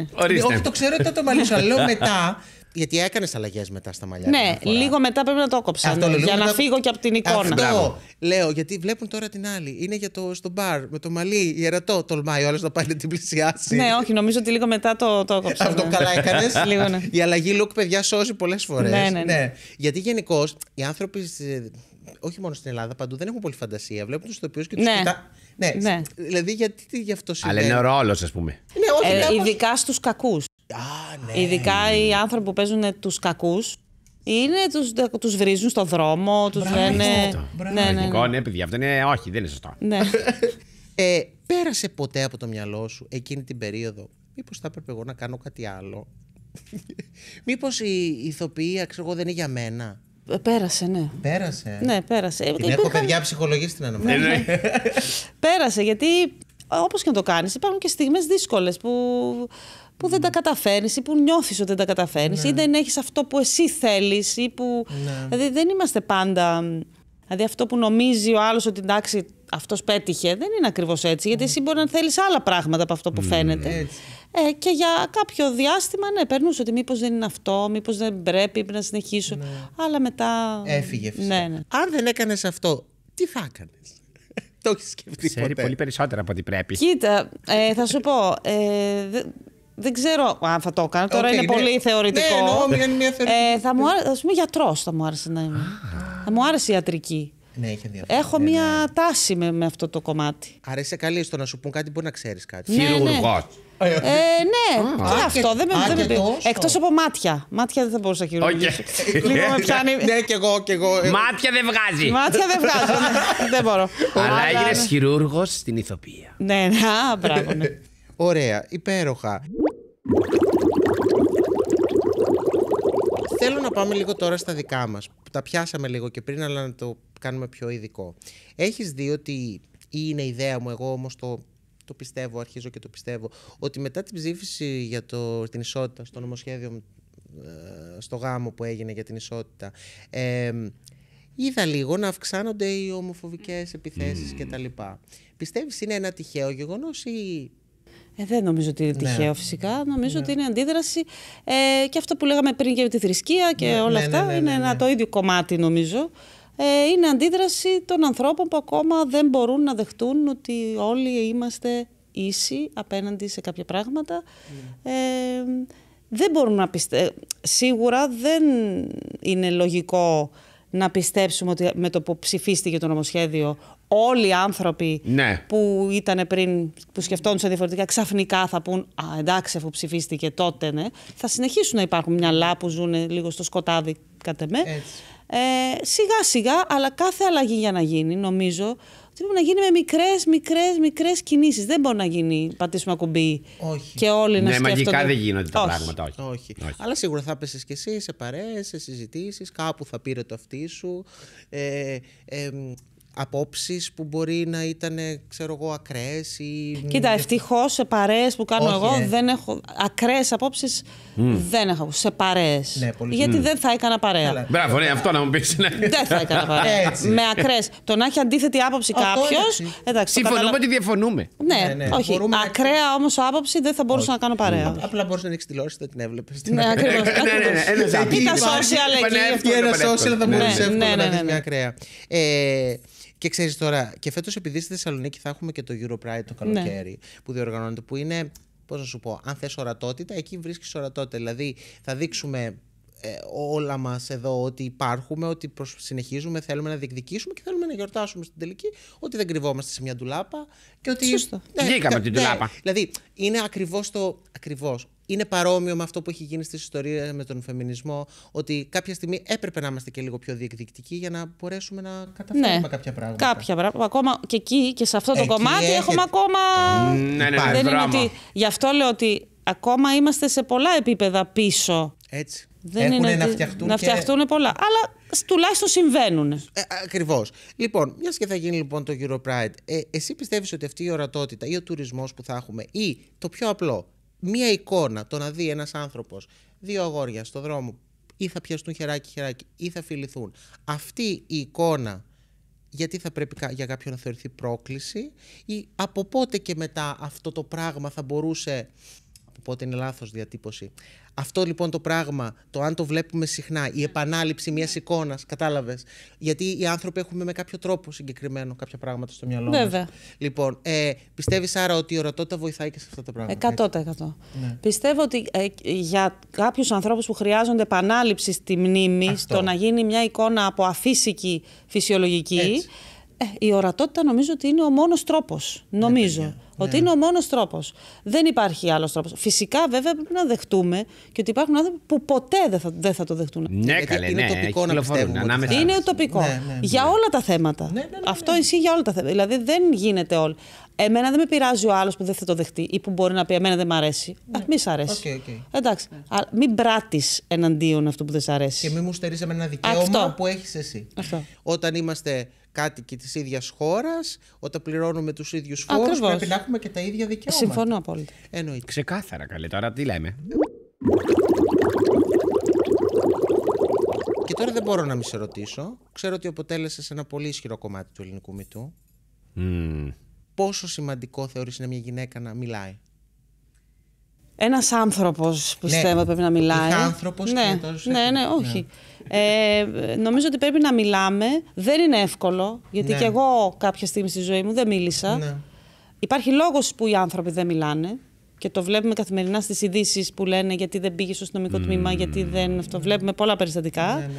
Όχι, το ξέρω ότι ήταν το μαλλί σου, αλλά μετά γιατί έκανες αλλαγές μετά στα μαλλιά. Ναι, λίγο μετά πρέπει να το κόψα. για να φύγω και από την εικόνα. Αυτό λέω, γιατί βλέπουν τώρα την άλλη. Είναι για το, στο μπαρ με το μαλλί ιερατό. Τολμάει όλο να πάει να την πλησιάσει. Ναι, όχι, νομίζω ότι λίγο μετά το, το κόψα. Αυτό καλά έκανες. ναι. Η αλλαγή look, παιδιά, σώζει πολλές φορές. Ναι ναι, ναι, ναι, Γιατί γενικώς οι άνθρωποι όχι μόνο στην Ελλάδα, παντού δεν έχουν πολύ φαντασία. Βλέπουν τους τοπίου και τους ναι. ναι. Ναι. ναι. Δηλαδή, γιατί γι' αυτό σημαίνει. Αλλά είναι ο ρόλος, ας πούμε. Ε, ειδικά στους κακούς. Ναι. Ειδικά οι άνθρωποι που παίζουν τους κακούς. Είναι, τους, τους βρίζουν στον δρόμο, τους λένε... Ναι, ναι, ναι, ναι. ναι, παιδιά, αυτό είναι... Όχι, δεν είναι σωστό. Ναι. Ε, πέρασε ποτέ από το μυαλό σου εκείνη την περίοδο μήπως θα έπρεπε εγώ να κάνω κάτι άλλο. μήπως η ηθοποιία, ξέρω εγώ, δεν είναι για μένα. Ε, πέρασε, ναι. Πέρασε. Ναι, πέρασε. Ε, την έχω παιδιά ψυχολογία στην ναι, ναι. πέρασε, γιατί όπως και να το κάνεις υπάρχουν και στιγμές δύσκολες που που δεν τα καταφέρνεις ή που νιώθεις ότι δεν τα καταφέρνεις ή ναι. δεν έχεις αυτό που εσύ θέλεις ή που. Ναι. Δηλαδή δεν είμαστε πάντα. Δηλαδή αυτό που νομίζει ο άλλος ότι εντάξει αυτός πέτυχε δεν είναι ακριβώς έτσι. Γιατί ναι. εσύ μπορεί να θέλεις άλλα πράγματα από αυτό που φαίνεται. Ε, και για κάποιο διάστημα ναι, περνούσε ότι μήπως δεν είναι αυτό, μήπως δεν πρέπει να συνεχίσω. Αλλά μετά. Έφυγε φυσικά. Αν δεν έκανες αυτό, τι θα έκανες. Το έχεις σκεφτεί. Ξέρει πολύ περισσότερα από ό,τι πρέπει. Κοίτα, ε, θα σου πω. Ε, δεν ξέρω αν θα το έκανα. Τώρα είναι, ναι. πολύ ναι, θεωρητικό. Ναι, εννοώ, μια, θεωρητική. Ε, θα μου άρεσε. Ας πούμε γιατρός θα μου άρεσε να είμαι. θα μου άρεσε η ιατρική. Ναι, είχε ενδιαφέρον. Έχω ναι, μια ναι. τάση με, αυτό το κομμάτι. Άρα είσαι καλή στο να σου πούν κάτι, μπορεί να ξέρεις κάτι. Ναι, Ε, ναι, mm. και αυτό. Δεν με πει. Εκτός από μάτια. Μάτια δεν θα μπορούσα να χειρουργήσω. Okay. Λίγο με πιάνει. ναι, κι εγώ, Μάτια δεν βγάζει. Μάτια δεν βγάζει. δεν μπορώ. Αλλά έγινε χειρούργος στην ηθοποιία. Ναι, ναι, μπράβο. Ωραία, υπέροχα. Θέλω να πάμε λίγο τώρα στα δικά μας. Τα πιάσαμε λίγο και πριν, αλλά να το κάνουμε πιο ειδικό. Έχεις δει ότι, ή είναι ιδέα μου, εγώ όμως το, το πιστεύω, αρχίζω και το πιστεύω, ότι μετά την ψήφιση για το, την ισότητα στο νομοσχέδιο, ε, στο γάμο που έγινε για την ισότητα, ε, είδα λίγο να αυξάνονται οι ομοφοβικές επιθέσεις κτλ. Mm. Πιστεύεις είναι ένα τυχαίο γεγονός ή ε, δεν νομίζω ότι είναι ναι. τυχαίο φυσικά. Νομίζω ναι. ότι είναι αντίδραση ε, και αυτό που λέγαμε πριν για τη θρησκεία και ναι, όλα αυτά. Είναι ένα, το ίδιο κομμάτι νομίζω. Ε, είναι αντίδραση των ανθρώπων που ακόμα δεν μπορούν να δεχτούν ότι όλοι είμαστε ίσοι απέναντι σε κάποια πράγματα. Ε, δεν μπορούν να πιστε... Σίγουρα δεν είναι λογικό να πιστέψουμε ότι με το που ψηφίστηκε το νομοσχέδιο όλοι οι άνθρωποι ναι. που ήταν πριν, που σκεφτόντουσαν διαφορετικά, ξαφνικά θα πούν Α, εντάξει, αφού ψηφίστηκε τότε, ναι. Θα συνεχίσουν να υπάρχουν μυαλά που ζουν λίγο στο σκοτάδι, κατά με. Ε, σιγά σιγά, αλλά κάθε αλλαγή για να γίνει, νομίζω, ότι πρέπει να γίνει με μικρές, μικρές, μικρές κινήσεις. Δεν μπορεί να γίνει πατήσουμε κουμπί όχι. και όλοι να σκέφτονται. Ναι, μαγικά δεν γίνονται τα όχι. πράγματα. Όχι. όχι. Αλλά σίγουρα θα πέσεις κι εσύ σε παρέες, σε συζητήσεις, κάπου θα πήρε το αυτί σου. Ε, ε, απόψεις που μπορεί να ήταν ξέρω εγώ ακραίες ή... Κοίτα ευτυχώς σε παρέες που κάνω εγώ ε. δεν έχω ακραίες απόψεις δεν έχω σε παρέες ναι, γιατί δεν θα έκανα παρέα Μπράβο ναι αυτό να μου πεις ναι. Δεν θα έκανα παρέα με ακραίες Το να έχει αντίθετη άποψη κάποιο. Συμφωνούμε ότι διαφωνούμε ναι, ναι, ναι. Όχι. Ακραία όμως άποψη δεν θα μπορούσα να κάνω παρέα. Απλά μπορεί να ανοίξει τηλεόραση δεν την έβλεπε. Ναι, ακριβώς. Ναι, τα social εκεί. Ένα social θα μπορούσε να δει μια ακραία. Ε, και ξέρεις τώρα, και φέτος επειδή στη Θεσσαλονίκη θα έχουμε και το Europride το ναι. καλοκαίρι που διοργανώνεται, που είναι. Πώς να σου πω, αν θες ορατότητα, εκεί βρίσκεις ορατότητα. Δηλαδή, θα δείξουμε ε, όλα μας εδώ ότι υπάρχουμε, ότι συνεχίζουμε, θέλουμε να διεκδικήσουμε και θέλουμε να γιορτάσουμε στην τελική ότι δεν κρυβόμαστε σε μια ντουλάπα. Και ότι... Σωστό. Ναι, Βγήκαμε την ναι. Δηλαδή, είναι ακριβώς το... Ακριβώς. Είναι παρόμοιο με αυτό που έχει γίνει στη ιστορία με τον φεμινισμό, ότι κάποια στιγμή έπρεπε να είμαστε και λίγο πιο διεκδικτικοί για να μπορέσουμε να καταφέρουμε ναι. κάποια πράγματα. Κάποια πράγματα. Ακόμα και εκεί και σε αυτό το κομμάτι έχουμε ακόμα... Ναι, ναι, ναι, δεν είναι ότι... Γι' αυτό λέω ότι ακόμα είμαστε σε πολλά επίπεδα πίσω. Έτσι. Δεν έχουν είναι να φτιαχτούν. Να φτιαχτούν πολλά. Αλλά τουλάχιστον συμβαίνουν. Ε, Ακριβώς. Λοιπόν, μιας και θα γίνει λοιπόν το Europride, ε, εσύ πιστεύεις ότι αυτή η ορατότητα ή ο τουρισμός που θα έχουμε ή το πιο απλό, μια εικόνα, το να δει ένας άνθρωπος, δύο αγόρια στον δρόμο, ή θα πιαστούν χεράκι-χεράκι ή θα φιληθούν. Αυτή η εικόνα γιατί θα πρέπει για κάποιον να θεωρηθεί πρόκληση ή από πότε και μετά αυτό το πράγμα θα μπορούσε Οπότε είναι λάθος διατύπωση. Αυτό λοιπόν το πράγμα, το αν το βλέπουμε συχνά, η επανάληψη μιας ναι. εικόνας, κατάλαβες. Γιατί οι άνθρωποι έχουμε με κάποιο τρόπο συγκεκριμένο κάποια πράγματα στο μυαλό μας. Βέβαια. Λοιπόν, ε, πιστεύεις άρα ότι η ορατότητα βοηθάει και σε αυτά τα πράγματα. τα εκατό. Ναι. Πιστεύω ότι ε, για κάποιους ανθρώπους που χρειάζονται επανάληψη στη μνήμη, Αυτό. στο να γίνει μια εικόνα από αφύσικη φυσιολογική. Ε, η ορατότητα νομίζω ότι είναι ο μόνος τρόπος, νομίζω. Ναι, ότι ναι. είναι ο μόνος τρόπος. Δεν υπάρχει άλλος τρόπος. Φυσικά, βέβαια, πρέπει να δεχτούμε και ότι υπάρχουν άνθρωποι που ποτέ δεν θα, δεν θα το δεχτούν. Ναι, Γιατί είναι ναι, τοπικό να πιστεύουμε. Είναι τοπικό. Ναι, για όλα τα θέματα. Αυτό ισχύει για όλα τα θέματα. Δηλαδή, δεν γίνεται όλο. Εμένα δεν με πειράζει ο άλλος που δεν θα το δεχτεί ή που μπορεί να πει Εμένα δεν μ' αρέσει. Ναι. Α, μη σ' αρέσει. Okay, okay. Εντάξει. Α, μην πράττεις εναντίον αυτού που δεν σ' αρέσει. Και μην μου στερείς ένα δικαίωμα που έχεις εσύ. Αυτό. Όταν είμαστε κάτοικοι της ίδιας χώρας, όταν πληρώνουμε τους ίδιους φόρους, πρέπει να έχουμε και τα ίδια δικαιώματα. Συμφωνώ απόλυτα. Εννοείται. Ξεκάθαρα καλή. Τώρα τι λέμε. Και τώρα δεν μπορώ να μη σε ρωτήσω. Ξέρω ότι αποτέλεσε ένα πολύ ισχυρό κομμάτι του ελληνικού μυτού. Πόσο σημαντικό θεωρείς να μια γυναίκα να μιλάει. Ένας άνθρωπος ναι. πιστεύω ναι. πρέπει να μιλάει. Ένας άνθρωπος ναι. τόσο ναι, ναι, ναι, όχι. Ναι. Ε, νομίζω ότι πρέπει να μιλάμε. Δεν είναι εύκολο, γιατί ναι. και εγώ κάποια στιγμή στη ζωή μου δεν μίλησα. Ναι. Υπάρχει λόγος που οι άνθρωποι δεν μιλάνε. Και το βλέπουμε καθημερινά στις ειδήσεις που λένε γιατί δεν πήγε στο αστυνομικό τμήμα, γιατί δεν. Αυτό βλέπουμε πολλά περιστατικά.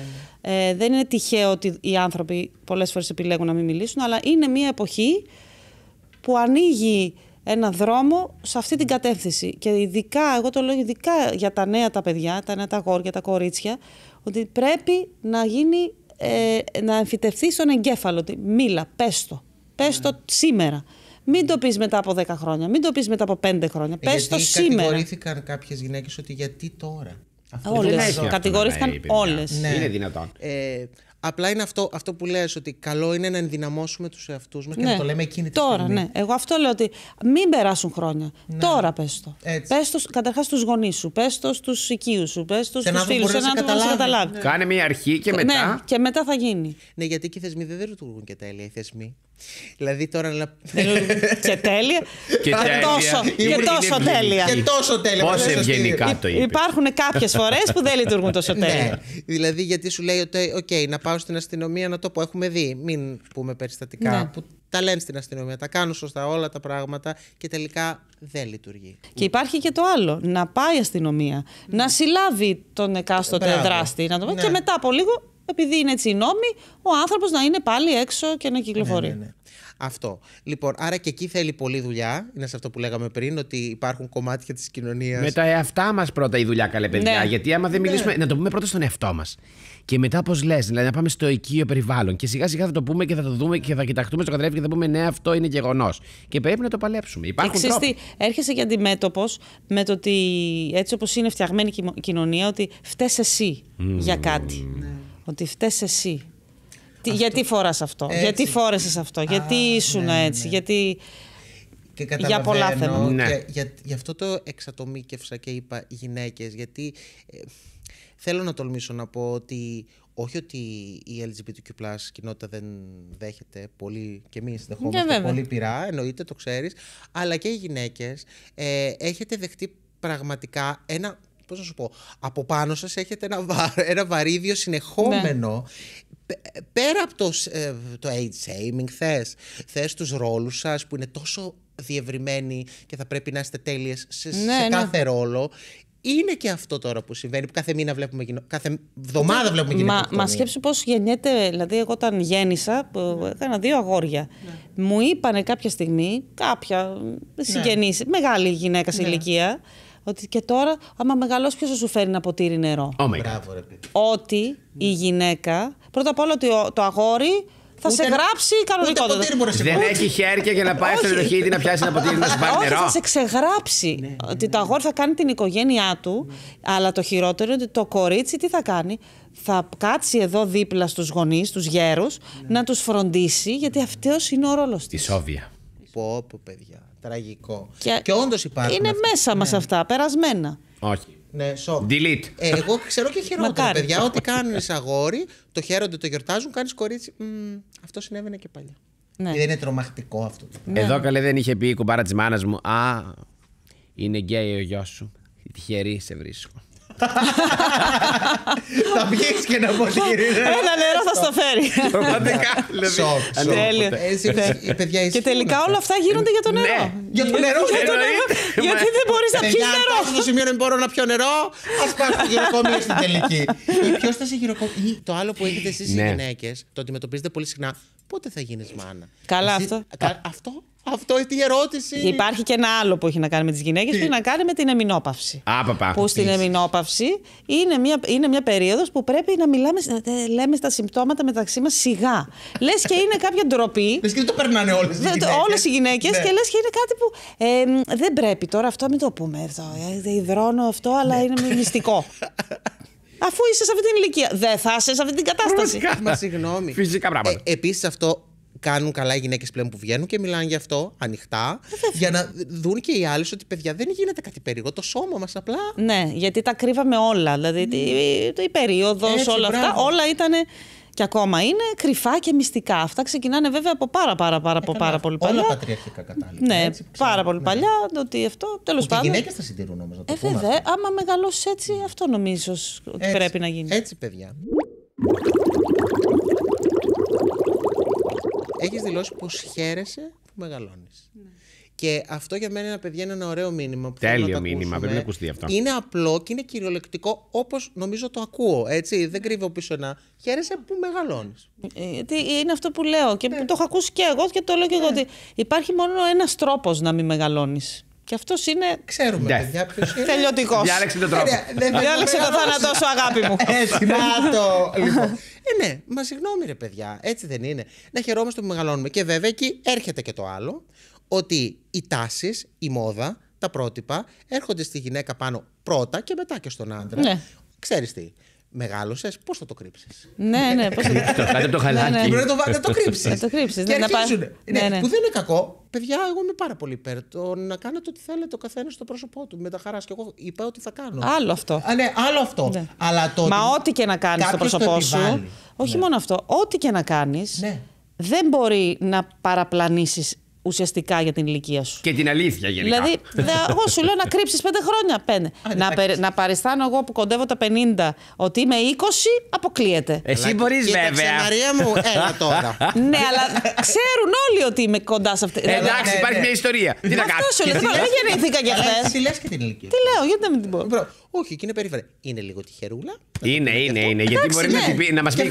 Ε, δεν είναι τυχαίο ότι οι άνθρωποι πολλές φορές επιλέγουν να μην μιλήσουν, αλλά είναι μια εποχή που ανοίγει ένα δρόμο σε αυτή την κατεύθυνση. Και ειδικά, εγώ το λέω ειδικά για τα νέα τα παιδιά, τα νέα τα γόρια, τα κορίτσια, ότι πρέπει να γίνει, ε, να εμφυτευθεί στον εγκέφαλο. Ότι μίλα, πες το. το ναι. σήμερα. Μην το ναι. πεις μετά από 10 χρόνια, μην το πεις μετά από 5 χρόνια. Ε, Πες το σήμερα. Κατηγορήθηκαν κάποιες γυναίκες ότι γιατί τώρα. Όλε. Κατηγορήθηκαν όλες. Ναι. Είναι δυνατόν. Ε, Απλά είναι αυτό, αυτό που λες ότι καλό είναι να ενδυναμώσουμε τους εαυτούς μας ναι. και να ναι. το λέμε εκείνη τη Τώρα, ναι. Εγώ αυτό λέω ότι μην περάσουν χρόνια. Ναι. Τώρα πες το. Πες το καταρχάς στους γονείς σου, πες το στους οικείους σου, πες το στους φίλους σου, καταλάβει. Κάνε μια αρχή και ναι, μετά. Ναι, και μετά θα γίνει. Ναι, γιατί και οι θεσμοί δεν λειτουργούν και τέλεια οι θεσμοί. Δηλαδή τώρα να. και τέλεια. Και τόσο, τέλεια. Και τόσο τέλεια. Πόσο ευγενικά το είπες. Υπάρχουν κάποιες φορές που δεν λειτουργούν τόσο ναι. τέλεια. Δηλαδή γιατί σου λέει ότι, Οκ, να πάω στην αστυνομία να το πω. Έχουμε δει. Μην πούμε περιστατικά ναι. που τα λένε στην αστυνομία. Τα κάνουν σωστά όλα τα πράγματα και τελικά δεν λειτουργεί. Και υπάρχει και το άλλο. Να πάει η αστυνομία, να συλλάβει τον εκάστοτε δράστη, να το και ναι. μετά από λίγο επειδή είναι έτσι οι νόμοι, ο άνθρωπος να είναι πάλι έξω και να κυκλοφορεί. Ναι, ναι, ναι. Αυτό. Λοιπόν, άρα και εκεί θέλει πολλή δουλειά. Είναι σε αυτό που λέγαμε πριν, ότι υπάρχουν κομμάτια της κοινωνίας. Με τα εαυτά μας πρώτα η δουλειά, καλέ παιδιά. Γιατί άμα δεν μιλήσουμε. Να το πούμε πρώτα στον εαυτό μας. Και μετά, πώς λες, δηλαδή να πάμε στο οικείο περιβάλλον. Και σιγά σιγά θα το πούμε και θα το δούμε και θα κοιταχτούμε στο καθρέφτη και θα πούμε ναι, αυτό είναι γεγονός. Και πρέπει να το παλέψουμε. Υπάρχουν τρόποι. Έρχεσαι και αντιμέτωπος με το ότι έτσι όπως είναι φτιαγμένη η κοινωνία, ότι φταίει για κάτι. Ότι φταίει εσύ. Γιατί φοράς αυτό, γιατί φόρεσες αυτό, γιατί ήσουν ναι, ναι, έτσι, ναι. γιατί... Και για πολλά θέματα. Ναι. για, γι' αυτό το εξατομίκευσα και είπα γυναίκες, γιατί ε, θέλω να τολμήσω να πω ότι όχι ότι η LGBTQ κοινότητα δεν δέχεται πολύ και εμείς δεχόμαστε πολύ πειρά, εννοείται, το ξέρεις, αλλά και οι γυναίκες ε, έχετε δεχτεί πραγματικά ένα πώς να σου πω, από πάνω σας έχετε ένα, βα, ένα βαρύδιο συνεχόμενο. Ναι. Πέρα από το, ε, το age shaming θες, θες τους ρόλους σας που είναι τόσο διευρυμένοι και θα πρέπει να είστε τέλειες σε, ναι, σε ναι. κάθε ρόλο είναι και αυτό τώρα που συμβαίνει, που κάθε μήνα βλέπουμε γυνο... κάθε εβδομάδα ναι, βλέπουμε γυναίκα. Μα, μα σκέψου πώς γεννιέται. Δηλαδή, εγώ όταν γέννησα, που έκανα δύο αγόρια. Ναι. Μου είπανε κάποια στιγμή, κάποια συγγενής, μεγάλη γυναίκα σε ηλικία, ότι και τώρα, άμα μεγαλώσει, ποιος θα σου φέρει να ποτήρι νερό. Oh Μπράβο, ότι η ναι. γυναίκα, πρώτα απ' όλα ότι το αγόρι θα σε γράψει κανονικό. Δεν έχει χέρια για να πάει στο ενοχή να πιάσει ένα ποτήρι να σου πάρει νερό. Όχι, θα σε ξεγράψει. Ναι, ναι, ότι το αγόρι θα κάνει την οικογένειά του, αλλά το χειρότερο είναι ότι το κορίτσι τι θα κάνει. Θα κάτσει εδώ δίπλα στους γονείς, στου γέρου, να τους φροντίσει, γιατί αυτός είναι ο ρόλος τη. Της σόβια. Πω, πω, παιδιά. Τραγικό. Και, και όντως υπάρχουν. Είναι μέσα μας ναι. αυτά, περασμένα. Όχι. Ναι, σοκ. Delete. Ε, εγώ ξέρω και χειρότερα, παιδιά. Ό,τι κάνουν αγόρι, το χαίρονται, το γιορτάζουν, κάνεις κορίτσι. Μ, αυτό συνέβαινε και παλιά. Ναι. Δεν είναι τρομακτικό αυτό. Ναι. Εδώ καλέ δεν είχε πει η κουμπάρα της μάνας μου. Α, είναι γκέι ο γιος σου. Τυχερή σε βρίσκω. Θα βγεις και να πω Ένα νερό θα στο φέρει. Πραγματικά. Δηλαδή. Τέλειο. Ε, ε, ε, και τελικά όλα αυτά γίνονται για το ναι. νερό. Για το νερό. Γιατί δεν μπορείς να πιει νερό. Στο σημείο δεν μπορώ να πιω νερό. ας πάρω το γυροκόμιο στην τελική. Ποιος θα σε γυροκόμιο. Το άλλο που έχετε εσείς οι ναι. γυναίκες, το αντιμετωπίζετε πολύ συχνά. Πότε θα γίνεις μάνα. Καλά αυτό. Αυτό αυτό η ερώτηση. Υπάρχει και ένα άλλο που έχει να κάνει με τις γυναίκες, τι γυναίκε που έχει να κάνει με την εμινόπαυση. Άπαπα. Που στην εμινόπαυση είναι μια, είναι μια περίοδος που πρέπει να μιλάμε, να ε, λέμε στα συμπτώματα μεταξύ μας σιγά. λες και είναι κάποια ντροπή. λες και δεν το περνάνε όλες οι γυναίκες. Όλες οι γυναίκες ναι. και λες και είναι κάτι που. δεν πρέπει τώρα αυτό, μην το πούμε αυτό. Ε, υδρώνω αυτό, αλλά ναι. είναι μυστικό. Αφού είσαι σε αυτή την ηλικία, δεν θα είσαι σε αυτή την κατάσταση. Μα συγγνώμη. Φυσικά πράγματα. Ε, Επίσης, αυτό κάνουν καλά οι γυναίκες πλέον που βγαίνουν και μιλάνε γι' αυτό ανοιχτά. για να δουν και οι άλλες ότι παιδιά δεν γίνεται κάτι περίεργο. Το σώμα μας απλά. Ναι, γιατί τα κρύβαμε όλα. Δηλαδή mm. η περίοδος, όλα αυτά. Όλα ήταν. Και ακόμα είναι κρυφά και μυστικά. Αυτά ξεκινάνε βέβαια από πάρα πάρα πάρα, ε, πάρα πολύ παλιά. Όλα πατριαρχικά κατάλληλα. Ναι, έτσι, πάρα πολύ ναι. παλιά. Ότι αυτό τέλος πάντων. Οι γυναίκες θα συντηρούν όμως. Ε, βέβαια, άμα μεγαλώσεις έτσι, ναι. αυτό νομίζω ότι έτσι, πρέπει να γίνει. Έτσι, παιδιά. Έχεις δηλώσει πως χαίρεσαι που μεγαλώνεις ναι. Και αυτό για μένα παιδιά είναι ένα ωραίο μήνυμα. Που Τέλειο να μήνυμα, πρέπει να ακουστεί αυτό. Είναι απλό και είναι κυριολεκτικό όπως νομίζω το ακούω. Έτσι. Δεν κρύβω πίσω να Χαίρεσαι που μεγαλώνεις. Ε, είναι αυτό που λέω και ναι. το έχω ακούσει και εγώ και το λέω και εγώ. Ναι. Ότι υπάρχει μόνο ένας τρόπος να μην μεγαλώνεις. Και αυτός είναι. Ξέρουμε, ναι. παιδιά, ποιος είναι. Τελειωτικό. Διάλεξε τον τρόπο. Διάλεξε το θάνατό σου, αγάπη μου. Έτσι, ναι. να το. Λοιπόν, ε, ναι, μα συγγνώμη, ρε παιδιά. Έτσι δεν είναι. Να χαιρόμαστε που μεγαλώνουμε. Και βέβαια εκεί έρχεται και το άλλο. Ότι οι τάσεις, η μόδα, τα πρότυπα έρχονται στη γυναίκα πάνω πρώτα και μετά και στον άντρα. Ναι. Ξέρεις τι. Μεγάλωσες, πώς θα το κρύψεις. Ναι, ναι, πώς θα το κρύψει. Κάτι το ναι, ναι. χαλάκι. Πρέπει να το κρύψεις. Να το κρύψεις. Ναι, ναι, Που δεν είναι κακό. Παιδιά, εγώ είμαι πάρα πολύ υπέρ. Το να κάνετε ό,τι θέλετε ο καθένας στο πρόσωπό του. Με τα χαράς. Και εγώ είπα ότι θα κάνω. Άλλο αυτό. Α, ναι, άλλο αυτό. Ναι. Αλλά το... Μα ό,τι και να κάνεις στο πρόσωπό σου. Όχι μόνο αυτό. Ό,τι και να κάνεις, δεν μπορεί να παραπλανήσεις ουσιαστικά για την ηλικία σου. Και την αλήθεια γενικά. Δηλαδή, εγώ σου λέω να κρύψεις πέντε χρόνια. Πέντε. να, να παριστάνω εγώ που κοντεύω τα 50 ότι είμαι 20, αποκλείεται. Εσύ μπορεί βέβαια. Μαρία μου, έλα τώρα. ναι, αλλά ξέρουν όλοι ότι είμαι κοντά σε αυτή. Ε, εντάξει, ναι, ναι, υπάρχει ναι. μια ιστορία. Τι να κάνω. Αυτό Δεν γεννήθηκα και χθε. Τι λε και την ηλικία. Τι λέω, γιατί την πω. Όχι, εκεί είναι περίφανη. Είναι λίγο τυχερούλα. Είναι, είναι, είναι. Γιατί μπορεί να, ναι. να μας πει 29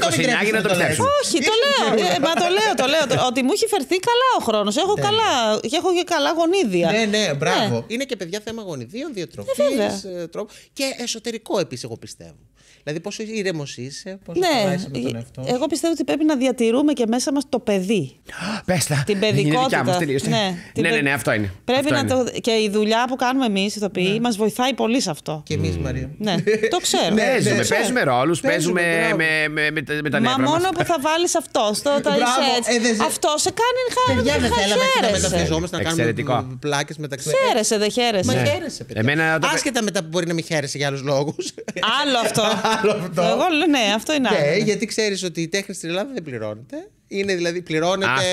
να το Όχι, το λέω. Ε, μα το λέω, το λέω. ότι μου έχει φερθεί καλά ο χρόνος. Έχω, καλά, έχω και καλά γονίδια. Ναι, ναι, ναι, μπράβο. Είναι και παιδιά θέμα γονιδίων, διατροφή, ε, ε, Και εσωτερικό επίσης, εγώ πιστεύω. Δηλαδή, πόσο ήρεμος είσαι, πόσο ναι, με τον ε, εαυτό. Εγώ πιστεύω ότι πρέπει να διατηρούμε και μέσα μας το παιδί. Πες τα. Την παιδικότητα. Μας, ναι, ναι, την ναι, ναι, ναι, αυτό είναι. Πρέπει αυτό να είναι. το. και η δουλειά που κάνουμε εμείς οι ηθοποιοί ναι. μας βοηθάει πολύ σε αυτό. Και εμείς, Μαρία. Ναι, το ξέρω. Παίζουμε, ναι, ναι, παίζουμε ρόλου, παίζουμε με τα νέα. Μα μόνο που θα βάλεις αυτό. Ε, ε, αυτό σε κάνει χάρη. Δεν θέλαμε να μεταφραζόμαστε, να κάνουμε πλάκες μεταξύ. Χαίρεσαι, δεν χαίρεσαι. Μα χαίρεσαι. Άσχετα μετά που μπορεί να μην χαίρεσαι για άλλους λόγους. Άλλο αυτό. άλλο Εγώ λέω ναι, αυτό είναι ναι, άλλο. Ναι, γιατί ξέρεις ότι η τέχνη στην Ελλάδα δεν πληρώνεται. Είναι δηλαδή πληρώνεται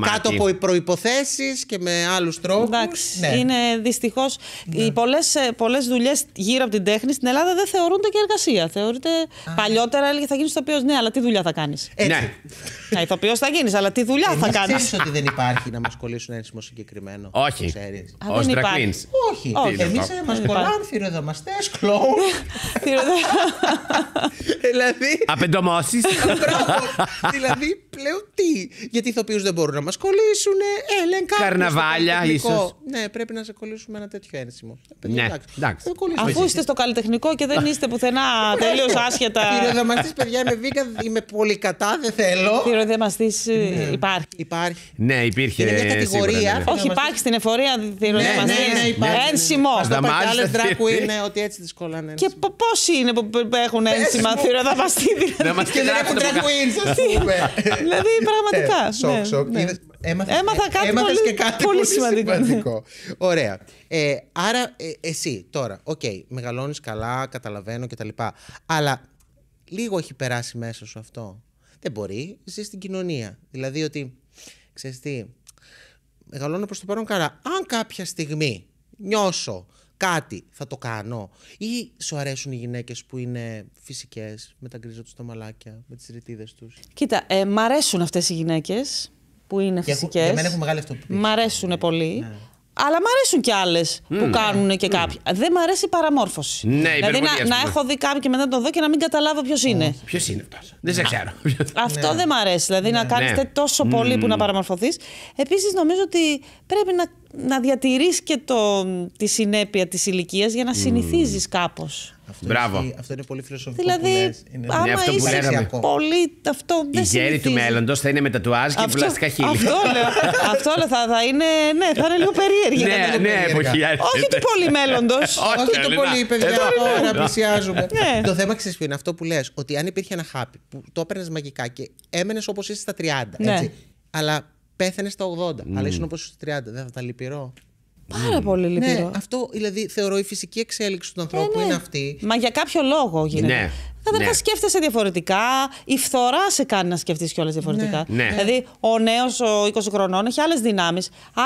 κάτω από προποθέσει και με άλλους τρόπους. Εντάξει, ναι. είναι δυστυχώς. Ναι. Οι πολλές, ε, πολλές γύρω από την τέχνη στην Ελλάδα δεν θεωρούνται και εργασία. Θεωρείται Α. παλιότερα έλεγε θα γίνεις οποίο Ναι, αλλά τι δουλειά θα κάνεις. Ναι. Θα θα γίνεις, αλλά τι δουλειά Εμείς θα κάνεις. Ξέρεις ότι δεν υπάρχει να μας κολλήσουν ένσημο συγκεκριμένο. Όχι. Ω Όχι. Όχι. Εμείς μας κολλάνε θηροδομαστέ, κλόουν. Δηλαδή... Απεντομώσεις. Δηλαδή πλέον τι. Γιατί οι ηθοποιούς δεν μπορούν να μας κολλήσουν. Ε, Έλεγαν Καρναβάλια, ίσως. Ναι, πρέπει να σε κολλήσουμε ένα τέτοιο ένσημο. Ε, ναι, εντάξει. Αφού είστε στο καλλιτεχνικό και δεν είστε πουθενά τελείως άσχετα. Πυροδομαστή, παιδιά, είμαι βίκα, είμαι πολύ κατά, δεν θέλω. Πυροδομαστή ε, ναι. υπάρχει. Υπάρχει. Ναι, υπήρχε. Είναι κατηγορία. Ναι, ναι, Όχι, υπάρχει στην εφορία υπάρχει. Ένσημο. Τα άλλε είναι ότι έτσι δυσκολάνε. Και πόσοι είναι που έχουν ένσημα πυροδομαστή. Δηλαδή. μας και δεν έχουν α πούμε δηλαδή ε, πραγματικά. Ε, ναι, σοκ, σοκ. Ναι. Έμαθα κάτι πολύ, και κάτι πολύ, σημαντικό. Ωραία. Ε, άρα εσύ τώρα, οκ, okay, μεγαλώνεις καλά, καταλαβαίνω κτλ. Αλλά λίγο έχει περάσει μέσα σου αυτό. Δεν μπορεί, ζεις στην κοινωνία. Δηλαδή ότι, ξέρεις τι, μεγαλώνω προς το παρόν καλά. Αν κάποια στιγμή νιώσω κάτι θα το κάνω. Ή σου αρέσουν οι γυναίκες που είναι φυσικές, με τα γκρίζα τους τα μαλάκια, με τις ρητίδες τους. Κοίτα, ε, μ' αρέσουν αυτές οι γυναίκες που είναι φυσικές. Για μένα έχουν μεγάλη αυτοπεποίθηση. Μ' αρέσουν ναι, πολύ. Ναι. Αλλά μ' αρέσουν ναι. και άλλες που κάνουν και κάποιοι. Δεν μ' αρέσει η παραμόρφωση. Ναι, δηλαδή να, έχω δει κάποιον και μετά τον δω και να μην καταλάβω ποιος είναι. Ποιος είναι αυτός. Δεν σε ξέρω. Αυτό ναι. δεν μ' αρέσει. Δηλαδή να κάνετε τόσο πολύ που να mm. παραμορφωθείς. Επίσης νομίζω ότι πρέπει να να διατηρείς και το, τη συνέπεια της ηλικίας για να mm. συνηθίζεις κάπως. Αυτό, Μπράβο. αυτό είναι πολύ φιλοσοφικό δηλαδή, που λες. Είναι άμα είσαι πολύ, αυτό δεν Η γέρη του μέλλοντος θα είναι με τατουάζ και πλαστικά χείλη. Αυτό λέω. αυτό λέω θα, θα, είναι, ναι, θα είναι λίγο περίεργη. ναι, ναι, Όχι του πολύ μέλλοντος. Όχι του πολύ παιδιά τώρα πλησιάζουμε. Ναι. Το θέμα ξέρεις είναι αυτό που λες, ότι αν υπήρχε ένα χάπι που το έπαιρνες μαγικά και έμενες όπως είσαι στα 30, ναι. έτσι, αλλά πέθανε στα 80, mm. αλλά ήσουν όπως στους 30. Δεν θα ήταν λυπηρό. Πάρα mm. πολύ λυπηρό. Ναι, αυτό δηλαδή θεωρώ η φυσική εξέλιξη του ανθρώπου ε, ναι. είναι αυτή. Μα για κάποιο λόγο γίνεται. Ναι δεν θα ναι. σκέφτεσαι διαφορετικά. Η φθορά σε κάνει να σκεφτείς κιόλας διαφορετικά. Ναι. Ναι. Δηλαδή, ο νέος, ο 20 χρονών, έχει άλλες δυνάμεις,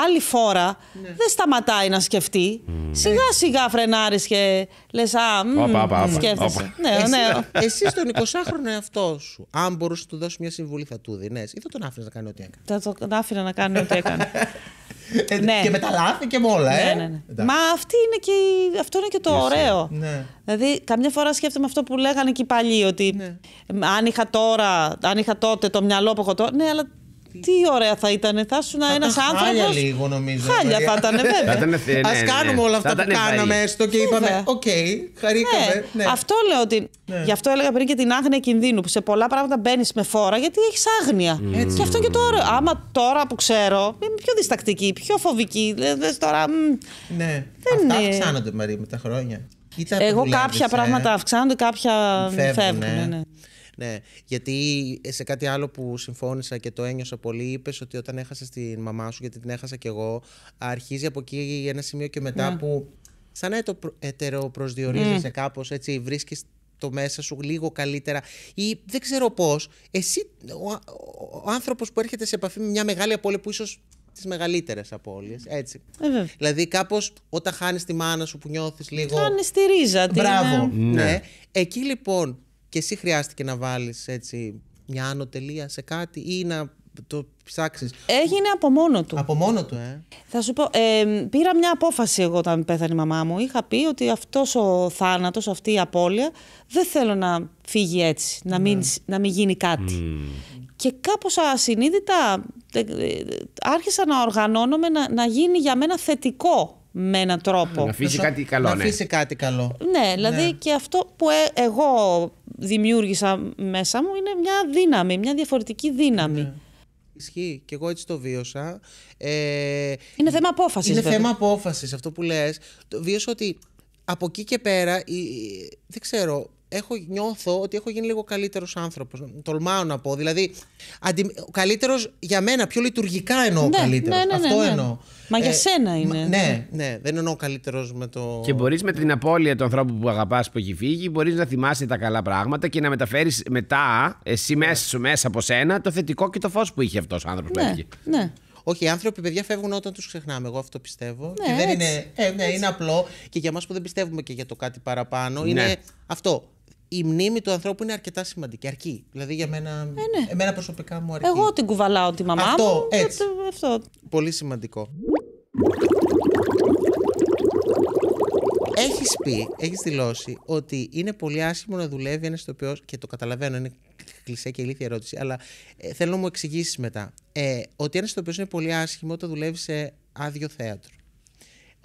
άλλη φόρα. Δεν σταματάει να σκεφτεί. Σιγά σιγά φρενάρεις και λες, α, μ, Ναι, ναι. Εσύ, εσύ στον 20χρονο εαυτό σου, αν μπορούσες να του δώσεις μια συμβουλή, θα του δίνε ή θα τον άφηνες να κάνει ό,τι έκανε. Θα τον άφηνα να κάνει ό,τι έκανε. Ε, ναι. Και με τα λάθη και με όλα, ναι, ε. Ναι, Μα αυτή είναι και, αυτό είναι και το ωραίο. Δηλαδή, καμιά φορά σκέφτομαι αυτό που λέγανε και οι παλιοί, ότι αν είχα τώρα, αν είχα τότε το μυαλό που έχω τώρα. Ναι, αλλά τι ωραία θα ήταν, θα ήσουν ένα άνθρωπο. Χάλια λίγο νομίζω. Χάλια θα ήταν, βέβαια. Ας ναι, ναι, κάνουμε ναι. όλα αυτά που κάναμε έστω και είπαμε, οκ, χαρήκαμε. Αυτό λέω ότι. Γι' αυτό έλεγα πριν και την άγνοια κινδύνου που σε πολλά πράγματα μπαίνεις με φόρα γιατί έχεις άγνοια. Mm. Και αυτό και το Άμα τώρα που ξέρω, είμαι πιο διστακτική, πιο φοβική. Δε τώρα. Ναι. Αυτά αυξάνονται Μαρία με τα χρόνια. Εγώ κάποια ε. πράγματα αυξάνονται, κάποια φεύγουν. Ναι, γιατί σε κάτι άλλο που συμφώνησα και το ένιωσα πολύ, είπες ότι όταν έχασες τη μαμά σου, γιατί την έχασα κι εγώ, αρχίζει από εκεί ένα σημείο και μετά ναι. που. Σαν να ετεροπροσδιορίζεσαι mm. κάπως, έτσι, βρίσκεις το μέσα σου λίγο καλύτερα ή δεν ξέρω πώς, εσύ, ο, ο, άνθρωπος που έρχεται σε επαφή με μια μεγάλη απώλεια που ίσως τις μεγαλύτερες απώλειες, έτσι. Ε, δηλαδή κάπως όταν χάνεις τη μάνα σου που νιώθεις λίγο... Χάνεις τη ρίζα. Μπράβο. Ναι. ναι. Εκεί λοιπόν και εσύ χρειάστηκε να βάλεις έτσι μια άνω τελεία σε κάτι ή να το ψάξεις. Έγινε από μόνο του. Από μόνο του, ε. Θα σου πω, πήρα μια απόφαση εγώ όταν πέθανε η μαμά μου. Είχα πει ότι αυτός ο θάνατος, αυτή η απώλεια, δεν θέλω να φύγει έτσι, να μην, να μην γίνει κάτι. Και κάπως ασυνείδητα ε, ε, άρχισα να οργανώνομαι να, να γίνει για μένα θετικό με έναν τρόπο. Να αφήσει κάτι καλό. Να αφήσει κάτι καλό. Ναι, δηλαδή ναι. και αυτό που ε, εγώ δημιούργησα μέσα μου είναι μια δύναμη, μια διαφορετική δύναμη. Ναι. Ισχύει. Και εγώ έτσι το βίωσα. Ε, είναι θέμα απόφασης. Είναι θέμα απόφασης αυτό που λες. Βίωσα ότι από εκεί και πέρα, δεν ξέρω, έχω, νιώθω ότι έχω γίνει λίγο καλύτερος άνθρωπος. Τολμάω να πω. Δηλαδή, αντι... καλύτερος για μένα, πιο λειτουργικά εννοώ ναι, καλύτερος. Ναι, ναι, αυτό ναι, εννοώ. Μα για ε, σένα είναι. Ναι, ναι, δεν εννοώ καλύτερος με το. Και μπορείς με την απώλεια του ανθρώπου που αγαπάς που έχει φύγει, μπορείς να θυμάσαι τα καλά πράγματα και να μεταφέρεις μετά, εσύ μέσα σου, μέσα από σένα, το θετικό και το φως που είχε αυτός ο άνθρωπος ναι, που έφυγε. Ναι. Όχι, οι άνθρωποι, παιδιά, φεύγουν όταν τους ξεχνάμε. Εγώ αυτό πιστεύω. δεν είναι, ε, ναι, είναι απλό. Και για εμά που δεν πιστεύουμε και για το κάτι παραπάνω, είναι αυτό η μνήμη του ανθρώπου είναι αρκετά σημαντική. Αρκεί. Δηλαδή για μένα, ε, ναι. εμένα προσωπικά μου αρκεί. Εγώ την κουβαλάω τη μαμά αυτό, μου. Έτσι. Αυτό. Πολύ σημαντικό. Έχεις πει, έχεις δηλώσει ότι είναι πολύ άσχημο να δουλεύει ένας ηθοποιός και το καταλαβαίνω, είναι κλεισέ και ηλίθια ερώτηση, αλλά ε, θέλω να μου εξηγήσεις μετά. Ε, ότι ένας οποίο είναι πολύ άσχημο όταν δουλεύει σε άδειο θέατρο.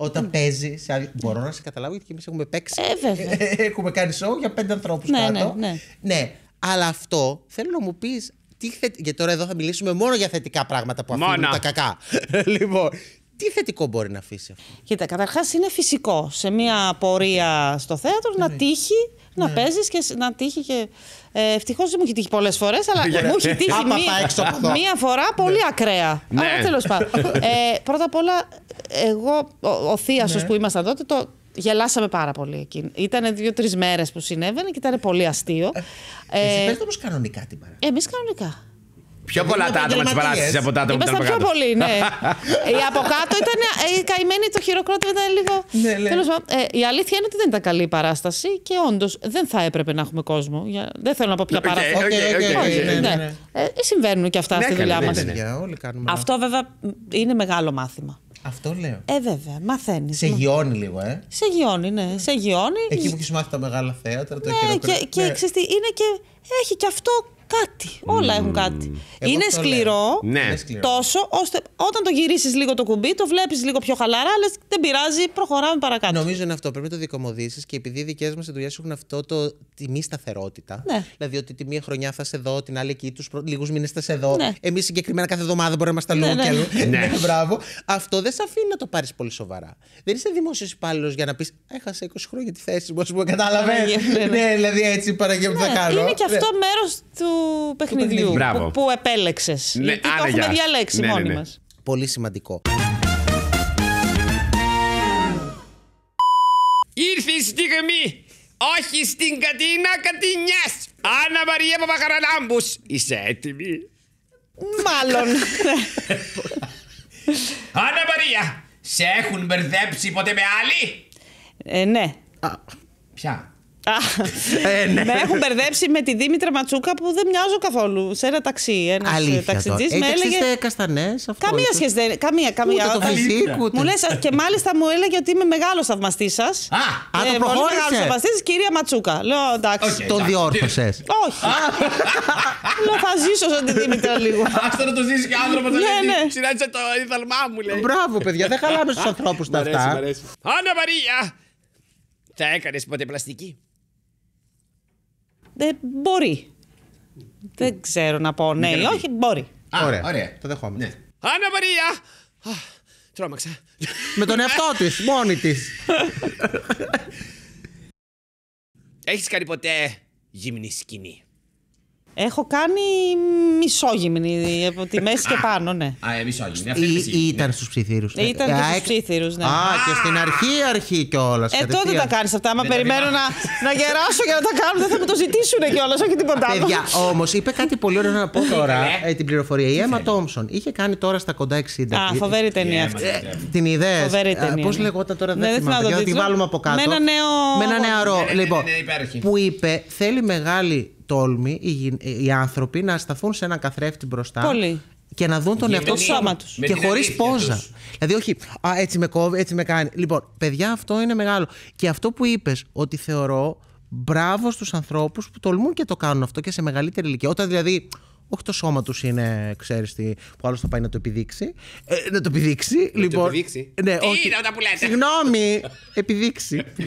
Όταν mm. παίζει. Σε άλλη... Ναι. Μπορώ να σε καταλάβω γιατί και εμείς έχουμε παίξει. Ε, έχουμε κάνει show για πέντε ανθρώπους ναι, κάτω. Ναι, ναι. ναι, αλλά αυτό θέλω να μου πεις. Τι θε... Γιατί τώρα εδώ θα μιλήσουμε μόνο για θετικά πράγματα που αφήνουν τα κακά. λοιπόν, τι θετικό μπορεί να αφήσει αυτό. Κοίτα, καταρχάς είναι φυσικό σε μια πορεία στο θέατρο να ναι. τύχει να ναι. παίζεις και να τύχει και. Ε, Ευτυχώς δεν μου έχει τύχει πολλές φορές, αλλά μου έχει τύχει μία, μία φορά πολύ ναι. ακραία. Ναι. Αλλά Ε, πρώτα απ' όλα, εγώ, ο, ο που ήμασταν τότε, το, Γελάσαμε πάρα πολύ εκεί. Ήταν δύο-τρει μέρες που συνέβαινε και ήταν πολύ αστείο. Ε, εσύ ε, όμως κανονικά την παράσταση. Εμείς κανονικά. Πιο πολλά τα άτομα τη παράσταση από τα άτομα που ήταν πιο πολύ, ναι. η ε, από κάτω ήταν. Ε, η καημένη, το χειροκρότημα ήταν λίγο. Ναι, Τέλος, ε, η αλήθεια είναι ότι δεν ήταν καλή η παράσταση και όντως δεν θα έπρεπε να έχουμε κόσμο. Δεν θέλω να πω πια παράσταση. Συμβαίνουν και αυτά ναι, στη δουλειά μα. Αυτό βέβαια είναι μεγάλο μάθημα. Αυτό λέω. Ε, βέβαια, μαθαίνεις. Σε ναι. γιώνει λίγο, ε. Σε γιώνει, ναι. Σε γιώνει. Εκεί που έχεις μάθει τα μεγάλα θέατρα, το ναι, Και, και ναι. είναι και. Έχει και αυτό Κάτι. Όλα έχουν κάτι. Εγώ είναι σκληρό, ναι. είναι σκληρό τόσο ώστε όταν το γυρίσεις λίγο το κουμπί, το βλέπεις λίγο πιο χαλαρά, λες δεν πειράζει, προχωράμε παρακάτω. Νομίζω είναι αυτό. Πρέπει να το δικομοδήσει και επειδή οι δικές μας δουλειές έχουν αυτό το τιμή σταθερότητα. Ναι. Δηλαδή ότι τη μία χρονιά θα σε εδώ, την άλλη εκεί, τους προ... λίγους μήνες θα σε εδώ. Ναι. Εμείς συγκεκριμένα κάθε εβδομάδα μπορούμε να είμαστε ναι, ναι, αλλού και αλλού. Ναι, ναι, μπράβο. Αυτό δεν σε αφήνει να το πάρεις πολύ σοβαρά. Δεν είσαι δημόσιος υπάλληλος για να πεις Έχασα 20 χρόνια τη θέση μου, ας πούμε, κατάλαβες. Ναι, δηλαδή έτσι παραγγελματικά. Είναι και αυτό μέρος του παιχνιδιού που, που επέλεξες. Ναι, Γιατί το έχουμε διαλέξει ναι, ναι μόνοι ναι, μας. Πολύ σημαντικό. Ήρθε η στιγμή! Όχι στην Κατίνα Κατίνιας! Άννα Μαρία Παπαχαραλάμπου! Είσαι έτοιμη! Μάλλον. Άννα Μαρία, σε έχουν μπερδέψει ποτέ με άλλη? Ε, ναι. Α. Ποια? ε, ναι. Με έχουν μπερδέψει με τη Δήμητρα Ματσούκα που δεν μοιάζω καθόλου. Σε ένα ταξί. Ένας ε, ταξιτζή με έλεγε. Είστε καστανέ, Καμία σχέση δεν. Καμία, καμία. Ούτε το φυσικό. Μου λες, και μάλιστα μου έλεγε ότι είμαι μεγάλος θαυμαστής σας. Α, το ε, προχώρησε. Μεγάλο θαυμαστής, κυρία Ματσούκα. Λέω εντάξει. Το διόρθωσες. Όχι. Λέω θα ζήσω σαν τη Δήμητρα λίγο. Άστο να το ζήσει και άνθρωπος. Ναι, ναι. Συνάντησε το ήθαλμά μου, λέει. Μπράβο, παιδιά, δεν χαλάμε στους ανθρώπους τα αυτά. Άννα Μαρία! Θα έκανες ποτέ πλαστική. Δεν μπορεί. Δεν ξέρω να πω ναι ή όχι, μπορεί. ωραία. ωραία. Το δεχόμαστε. Ναι. Άννα Μαρία! Τρώμαξα. Με τον εαυτό της, μόνη της. Έχεις κάνει ποτέ γυμνή σκηνή. Έχω κάνει μισόγυμνη από τη μέση και πάνω, ναι. Α, ε, μισόγυμνη. Αυτή ή, ήταν στους ψιθύρους. Ε, ήταν ε, και στου ψήθυρου. ναι. Α, και στην αρχή αρχή κιόλας. Ε, τότε τα κάνεις αυτά. Άμα περιμένω να, να γεράσω για να τα κάνω, δεν θα μου το ζητήσουν κιόλας, όχι τίποτα άλλο. Παιδιά, όμως είπε κάτι πολύ ωραίο να πω τώρα ε? Ε, την πληροφορία. Η Έμα Τόμψον είχε κάνει τώρα στα κοντά 60. Α, φοβερή ταινία αυτή. Την ιδέα. Πώς ναι. λεγόταν τώρα, δεν ναι, θυμάμαι. βάλουμε από κάτω. Με ένα νεαρό. Λοιπόν, που είπε θέλει μεγάλη τόλμη οι, ε, οι άνθρωποι να σταθούν σε έναν καθρέφτη μπροστά. και να δουν τον εαυτό τους. Και χωρί πόζα. Δηλαδή, όχι, α, έτσι με κόβει, έτσι με κάνει. Λοιπόν, παιδιά, αυτό είναι μεγάλο. Και αυτό που είπες, ότι θεωρώ μπράβο στους ανθρώπους που τολμούν και το κάνουν αυτό και σε μεγαλύτερη ηλικία. Όταν δηλαδή όχι το σώμα τους είναι, ξέρεις τι, που άλλος θα πάει να το επιδείξει. Ε, να το επιδείξει, να λοιπόν. Το επιδείξει. Ναι, τι όχι. είναι αυτά που λέτε. Συγγνώμη, επιδείξει. ναι,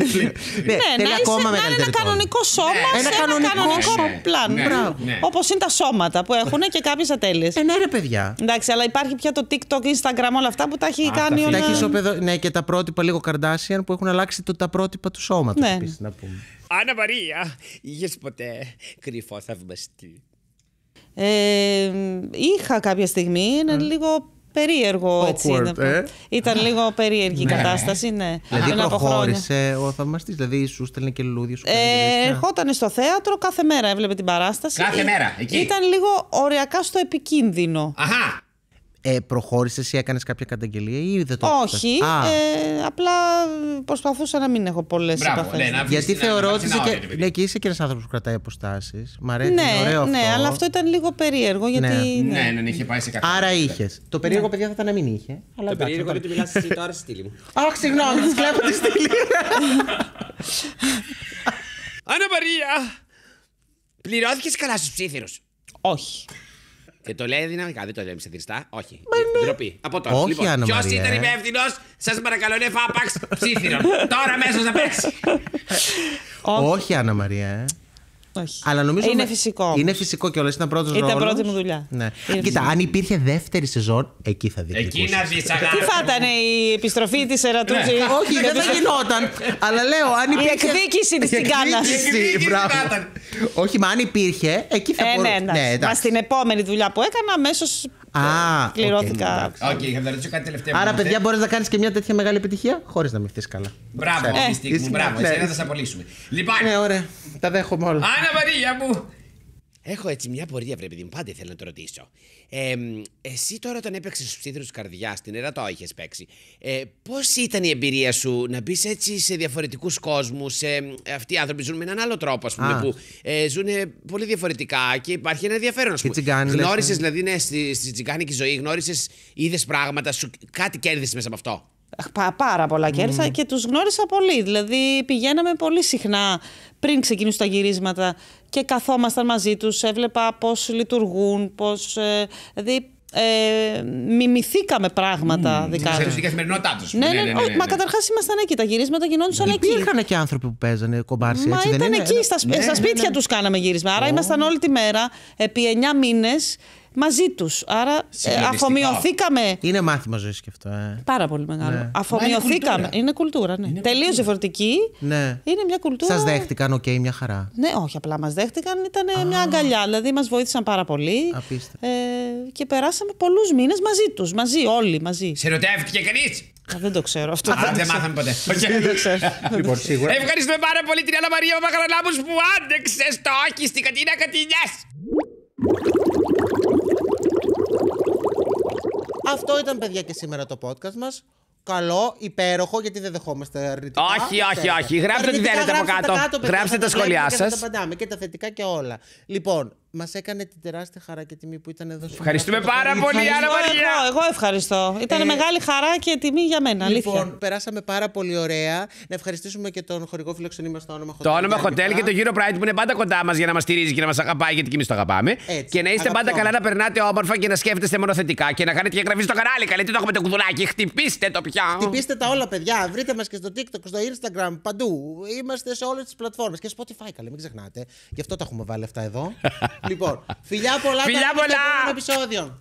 ναι, να ναι, ακόμα είναι ένα κανονικό ναι. σώμα ναι. σε ένα κανονικό, ναι. πλάνο. Ναι. ναι. Όπως είναι τα σώματα που έχουν και κάποιες ατέλειες. Ε, ναι, ρε παιδιά. Εντάξει, αλλά υπάρχει πια το TikTok, Instagram, όλα αυτά που τα έχει Α, κάνει όλα. Ναι, και τα πρότυπα λίγο Kardashian που έχουν αλλάξει τα πρότυπα του σώματος. Ναι. Άννα Μαρία, είχες ποτέ κρυφό θαυμαστή. Ε, είχα κάποια στιγμή ένα ε. λίγο περίεργο. Awkward, έτσι, ε? Ήταν λίγο περίεργη η ναι. κατάσταση, ναι. Δηλαδή Ένα προχώρησε ο θαυμαστής, δηλαδή σου στέλνει και λουλούδια σου. Ε, ερχόταν στο θέατρο κάθε μέρα, έβλεπε την παράσταση. Κάθε μέρα, εκεί. Ήταν λίγο ωριακά στο επικίνδυνο. Αχα! Ε, προχώρησες ή έκανες κάποια καταγγελία ή δεν το. Όχι. Ε, απλά προσπαθούσα να μην έχω πολλές επαφές. Ναι, γιατί θεωρώ ότι. Και... Ναι, και είσαι και ένας άνθρωπος που κρατάει αποστάσεις. Μ' αρέσει. Ναι, είναι ωραίο ναι, αλλά αυτό ήταν λίγο περίεργο. Γιατί... Ναι, ναι, ναι, ναι, ναι είχε πάει σε κάποια. Άρα είχες. Το περίεργο, παιδιά, θα ήταν να μην είχε. το περίεργο είναι ότι μιλάς εσύ τώρα στη στήλη μου. Αχ, συγγνώμη, τη βλέπω τη στήλη. Μαρία, Πληρώθηκες καλά στους ψήθυρους. Όχι. Και το λέει δυναμικά, δεν το λέει συντηρητά. Όχι. Μα Ντροπή. Από τώρα. Όχι, λοιπόν, Ποιο ήταν ε. υπεύθυνος, σας παρακαλώ, είναι φάπαξ ψήθυρο. τώρα μέσα να παίξει. Όχι, Άννα Μαρία. Ε. Όχι. Αλλά νομίζω είναι με... φυσικό. Είναι φυσικό και όλα. ήταν πρώτη μου δουλειά. Ναι. Ήταν Κοίτα, αν υπήρχε δεύτερη σεζόν, εκεί θα δει. Εκεί να δεις. Τι θα ήταν η επιστροφή της Ερατούζη. Ναι. Όχι, δεν θα γινόταν. Αλλά λέω, αν υπήρχε... Η εκδίκηση τη στην Η Όχι, μα αν υπήρχε, εκεί θα ε, ναι, μπορούσε. Ναι, μα στην επόμενη δουλειά που έκανα, αμέσως ε, Α, κληρώθηκα. Οκ, είχα να ρωτήσω κάτι τελευταίο. Άρα, παιδιά, μπορείς να κάνεις και μια τέτοια μεγάλη επιτυχία χωρίς να μειχτεί καλά. Μπράβο, ε, αυτή τη στιγμή. Μπράβο, Εσύ θα σα απολύσουμε. Λοιπόν. Ναι, ωραία. Τα δέχομαι όλα. Άννα Μαρία μου! Έχω έτσι μια πορεία, βρε παιδί μου, πάντα ήθελα να το ρωτήσω. Ε, εσύ τώρα όταν έπαιξες στους της καρδιάς, την Ερατό είχες παίξει. Ε, Πώς ήταν η εμπειρία σου να μπεις έτσι σε διαφορετικούς κόσμους, σε... αυτοί οι άνθρωποι ζουν με έναν άλλο τρόπο, ας πούμε, α πούμε, που ε, ζουν πολύ διαφορετικά και υπάρχει ένα ενδιαφέρον. Και Γνώρισες, ε. δηλαδή, ναι, στη, στη τσιγκάνικη ζωή, γνώρισες, είδες πράγματα, σου κάτι κέρδισε μέσα από αυτό πάρα πολλά κέρδισα ναι. και τους γνώρισα πολύ. Δηλαδή πηγαίναμε πολύ συχνά πριν ξεκινήσουν τα γυρίσματα και καθόμασταν μαζί τους, έβλεπα πώς λειτουργούν, πώς... Ε, δηλαδή ε, μιμηθήκαμε πράγματα mm. δικά τους. Στην καθημερινότητά τους. Ναι, ναι, ναι, ναι, ναι Μα ναι. καταρχάς ήμασταν εκεί. Τα γυρίσματα γινόντουσαν εκεί. Υπήρχαν και άνθρωποι που παίζανε κομπάρσι. Μα έτσι, ήταν δεν είναι... εκεί, στα, σπίτια τους κάναμε γύρισμα. Άρα ήμασταν όλη τη μέρα, επί 9 μήνες, μαζί τους. Άρα ε, αφομοιωθήκαμε. Είναι μάθημα ζωής και αυτό. Ε. Πάρα πολύ μεγάλο. Ναι. Αφομοιωθήκαμε. Είναι κουλτούρα. ναι. Τελείω διαφορετική. Ναι. Είναι μια κουλτούρα. Σας δέχτηκαν, οκ, μια χαρά. Ναι, όχι, απλά μας δέχτηκαν. Ήταν μια αγκαλιά. Δηλαδή μας βοήθησαν πάρα πολύ. Ε, και περάσαμε πολλούς μήνες μαζί τους. Μαζί, όλοι μαζί. Σε ρωτεύτηκε κανεί. Δεν το ξέρω αυτό. Α, δεν μάθαμε ποτέ. Δεν το ξέρω. Λοιπόν, Ευχαριστούμε πάρα πολύ την Άννα Μαρία που άντεξε το όχι στην Κατίνα Κατινιάς. Αυτό ήταν, παιδιά, και σήμερα το podcast μας. Καλό, υπέροχο, γιατί δεν δεχόμαστε αρνητικά. Όχι, όχι, όχι. Γράψτε τι θέλετε από κάτω. γράψτε τα σχόλιά σα. Τα και τα θετικά και όλα. Λοιπόν, μας έκανε την τεράστια χαρά και τιμή που ήταν εδώ. Ευχαριστούμε πάρα πολύ, Άννα Μαρία. Εγώ, εγώ ευχαριστώ. Ήταν ε, μεγάλη χαρά και τιμή για μένα. Λοιπόν, αλήθεια. περάσαμε πάρα πολύ ωραία. Να ευχαριστήσουμε και τον χορηγό φιλοξενή μας, το όνομα Χοντέλ. Το όνομα Χοντέλ και το γύρο Pride που είναι πάντα κοντά μας για να μας στηρίζει και να μας αγαπάει, γιατί και εμείς το αγαπάμε. Έτσι, και να είστε πάντα καλά, να περνάτε όμορφα και να σκέφτεστε μονοθετικά και να κάνετε και εγγραφή στο κανάλι. Καλή το έχουμε το κουδουλάκι. Χτυπήστε το πια. Χτυπήστε τα όλα, παιδιά. Βρείτε μας και στο TikTok, στο Instagram, παντού. Είμαστε σε όλες τις πλατφόρμες και Spotify, καλή, μην ξεχνάτε. Γι' αυτό τα έχουμε βάλει αυτά εδώ. λοιπόν, φιλιά πολλά. Φιλιά πολλά. επεισόδιο.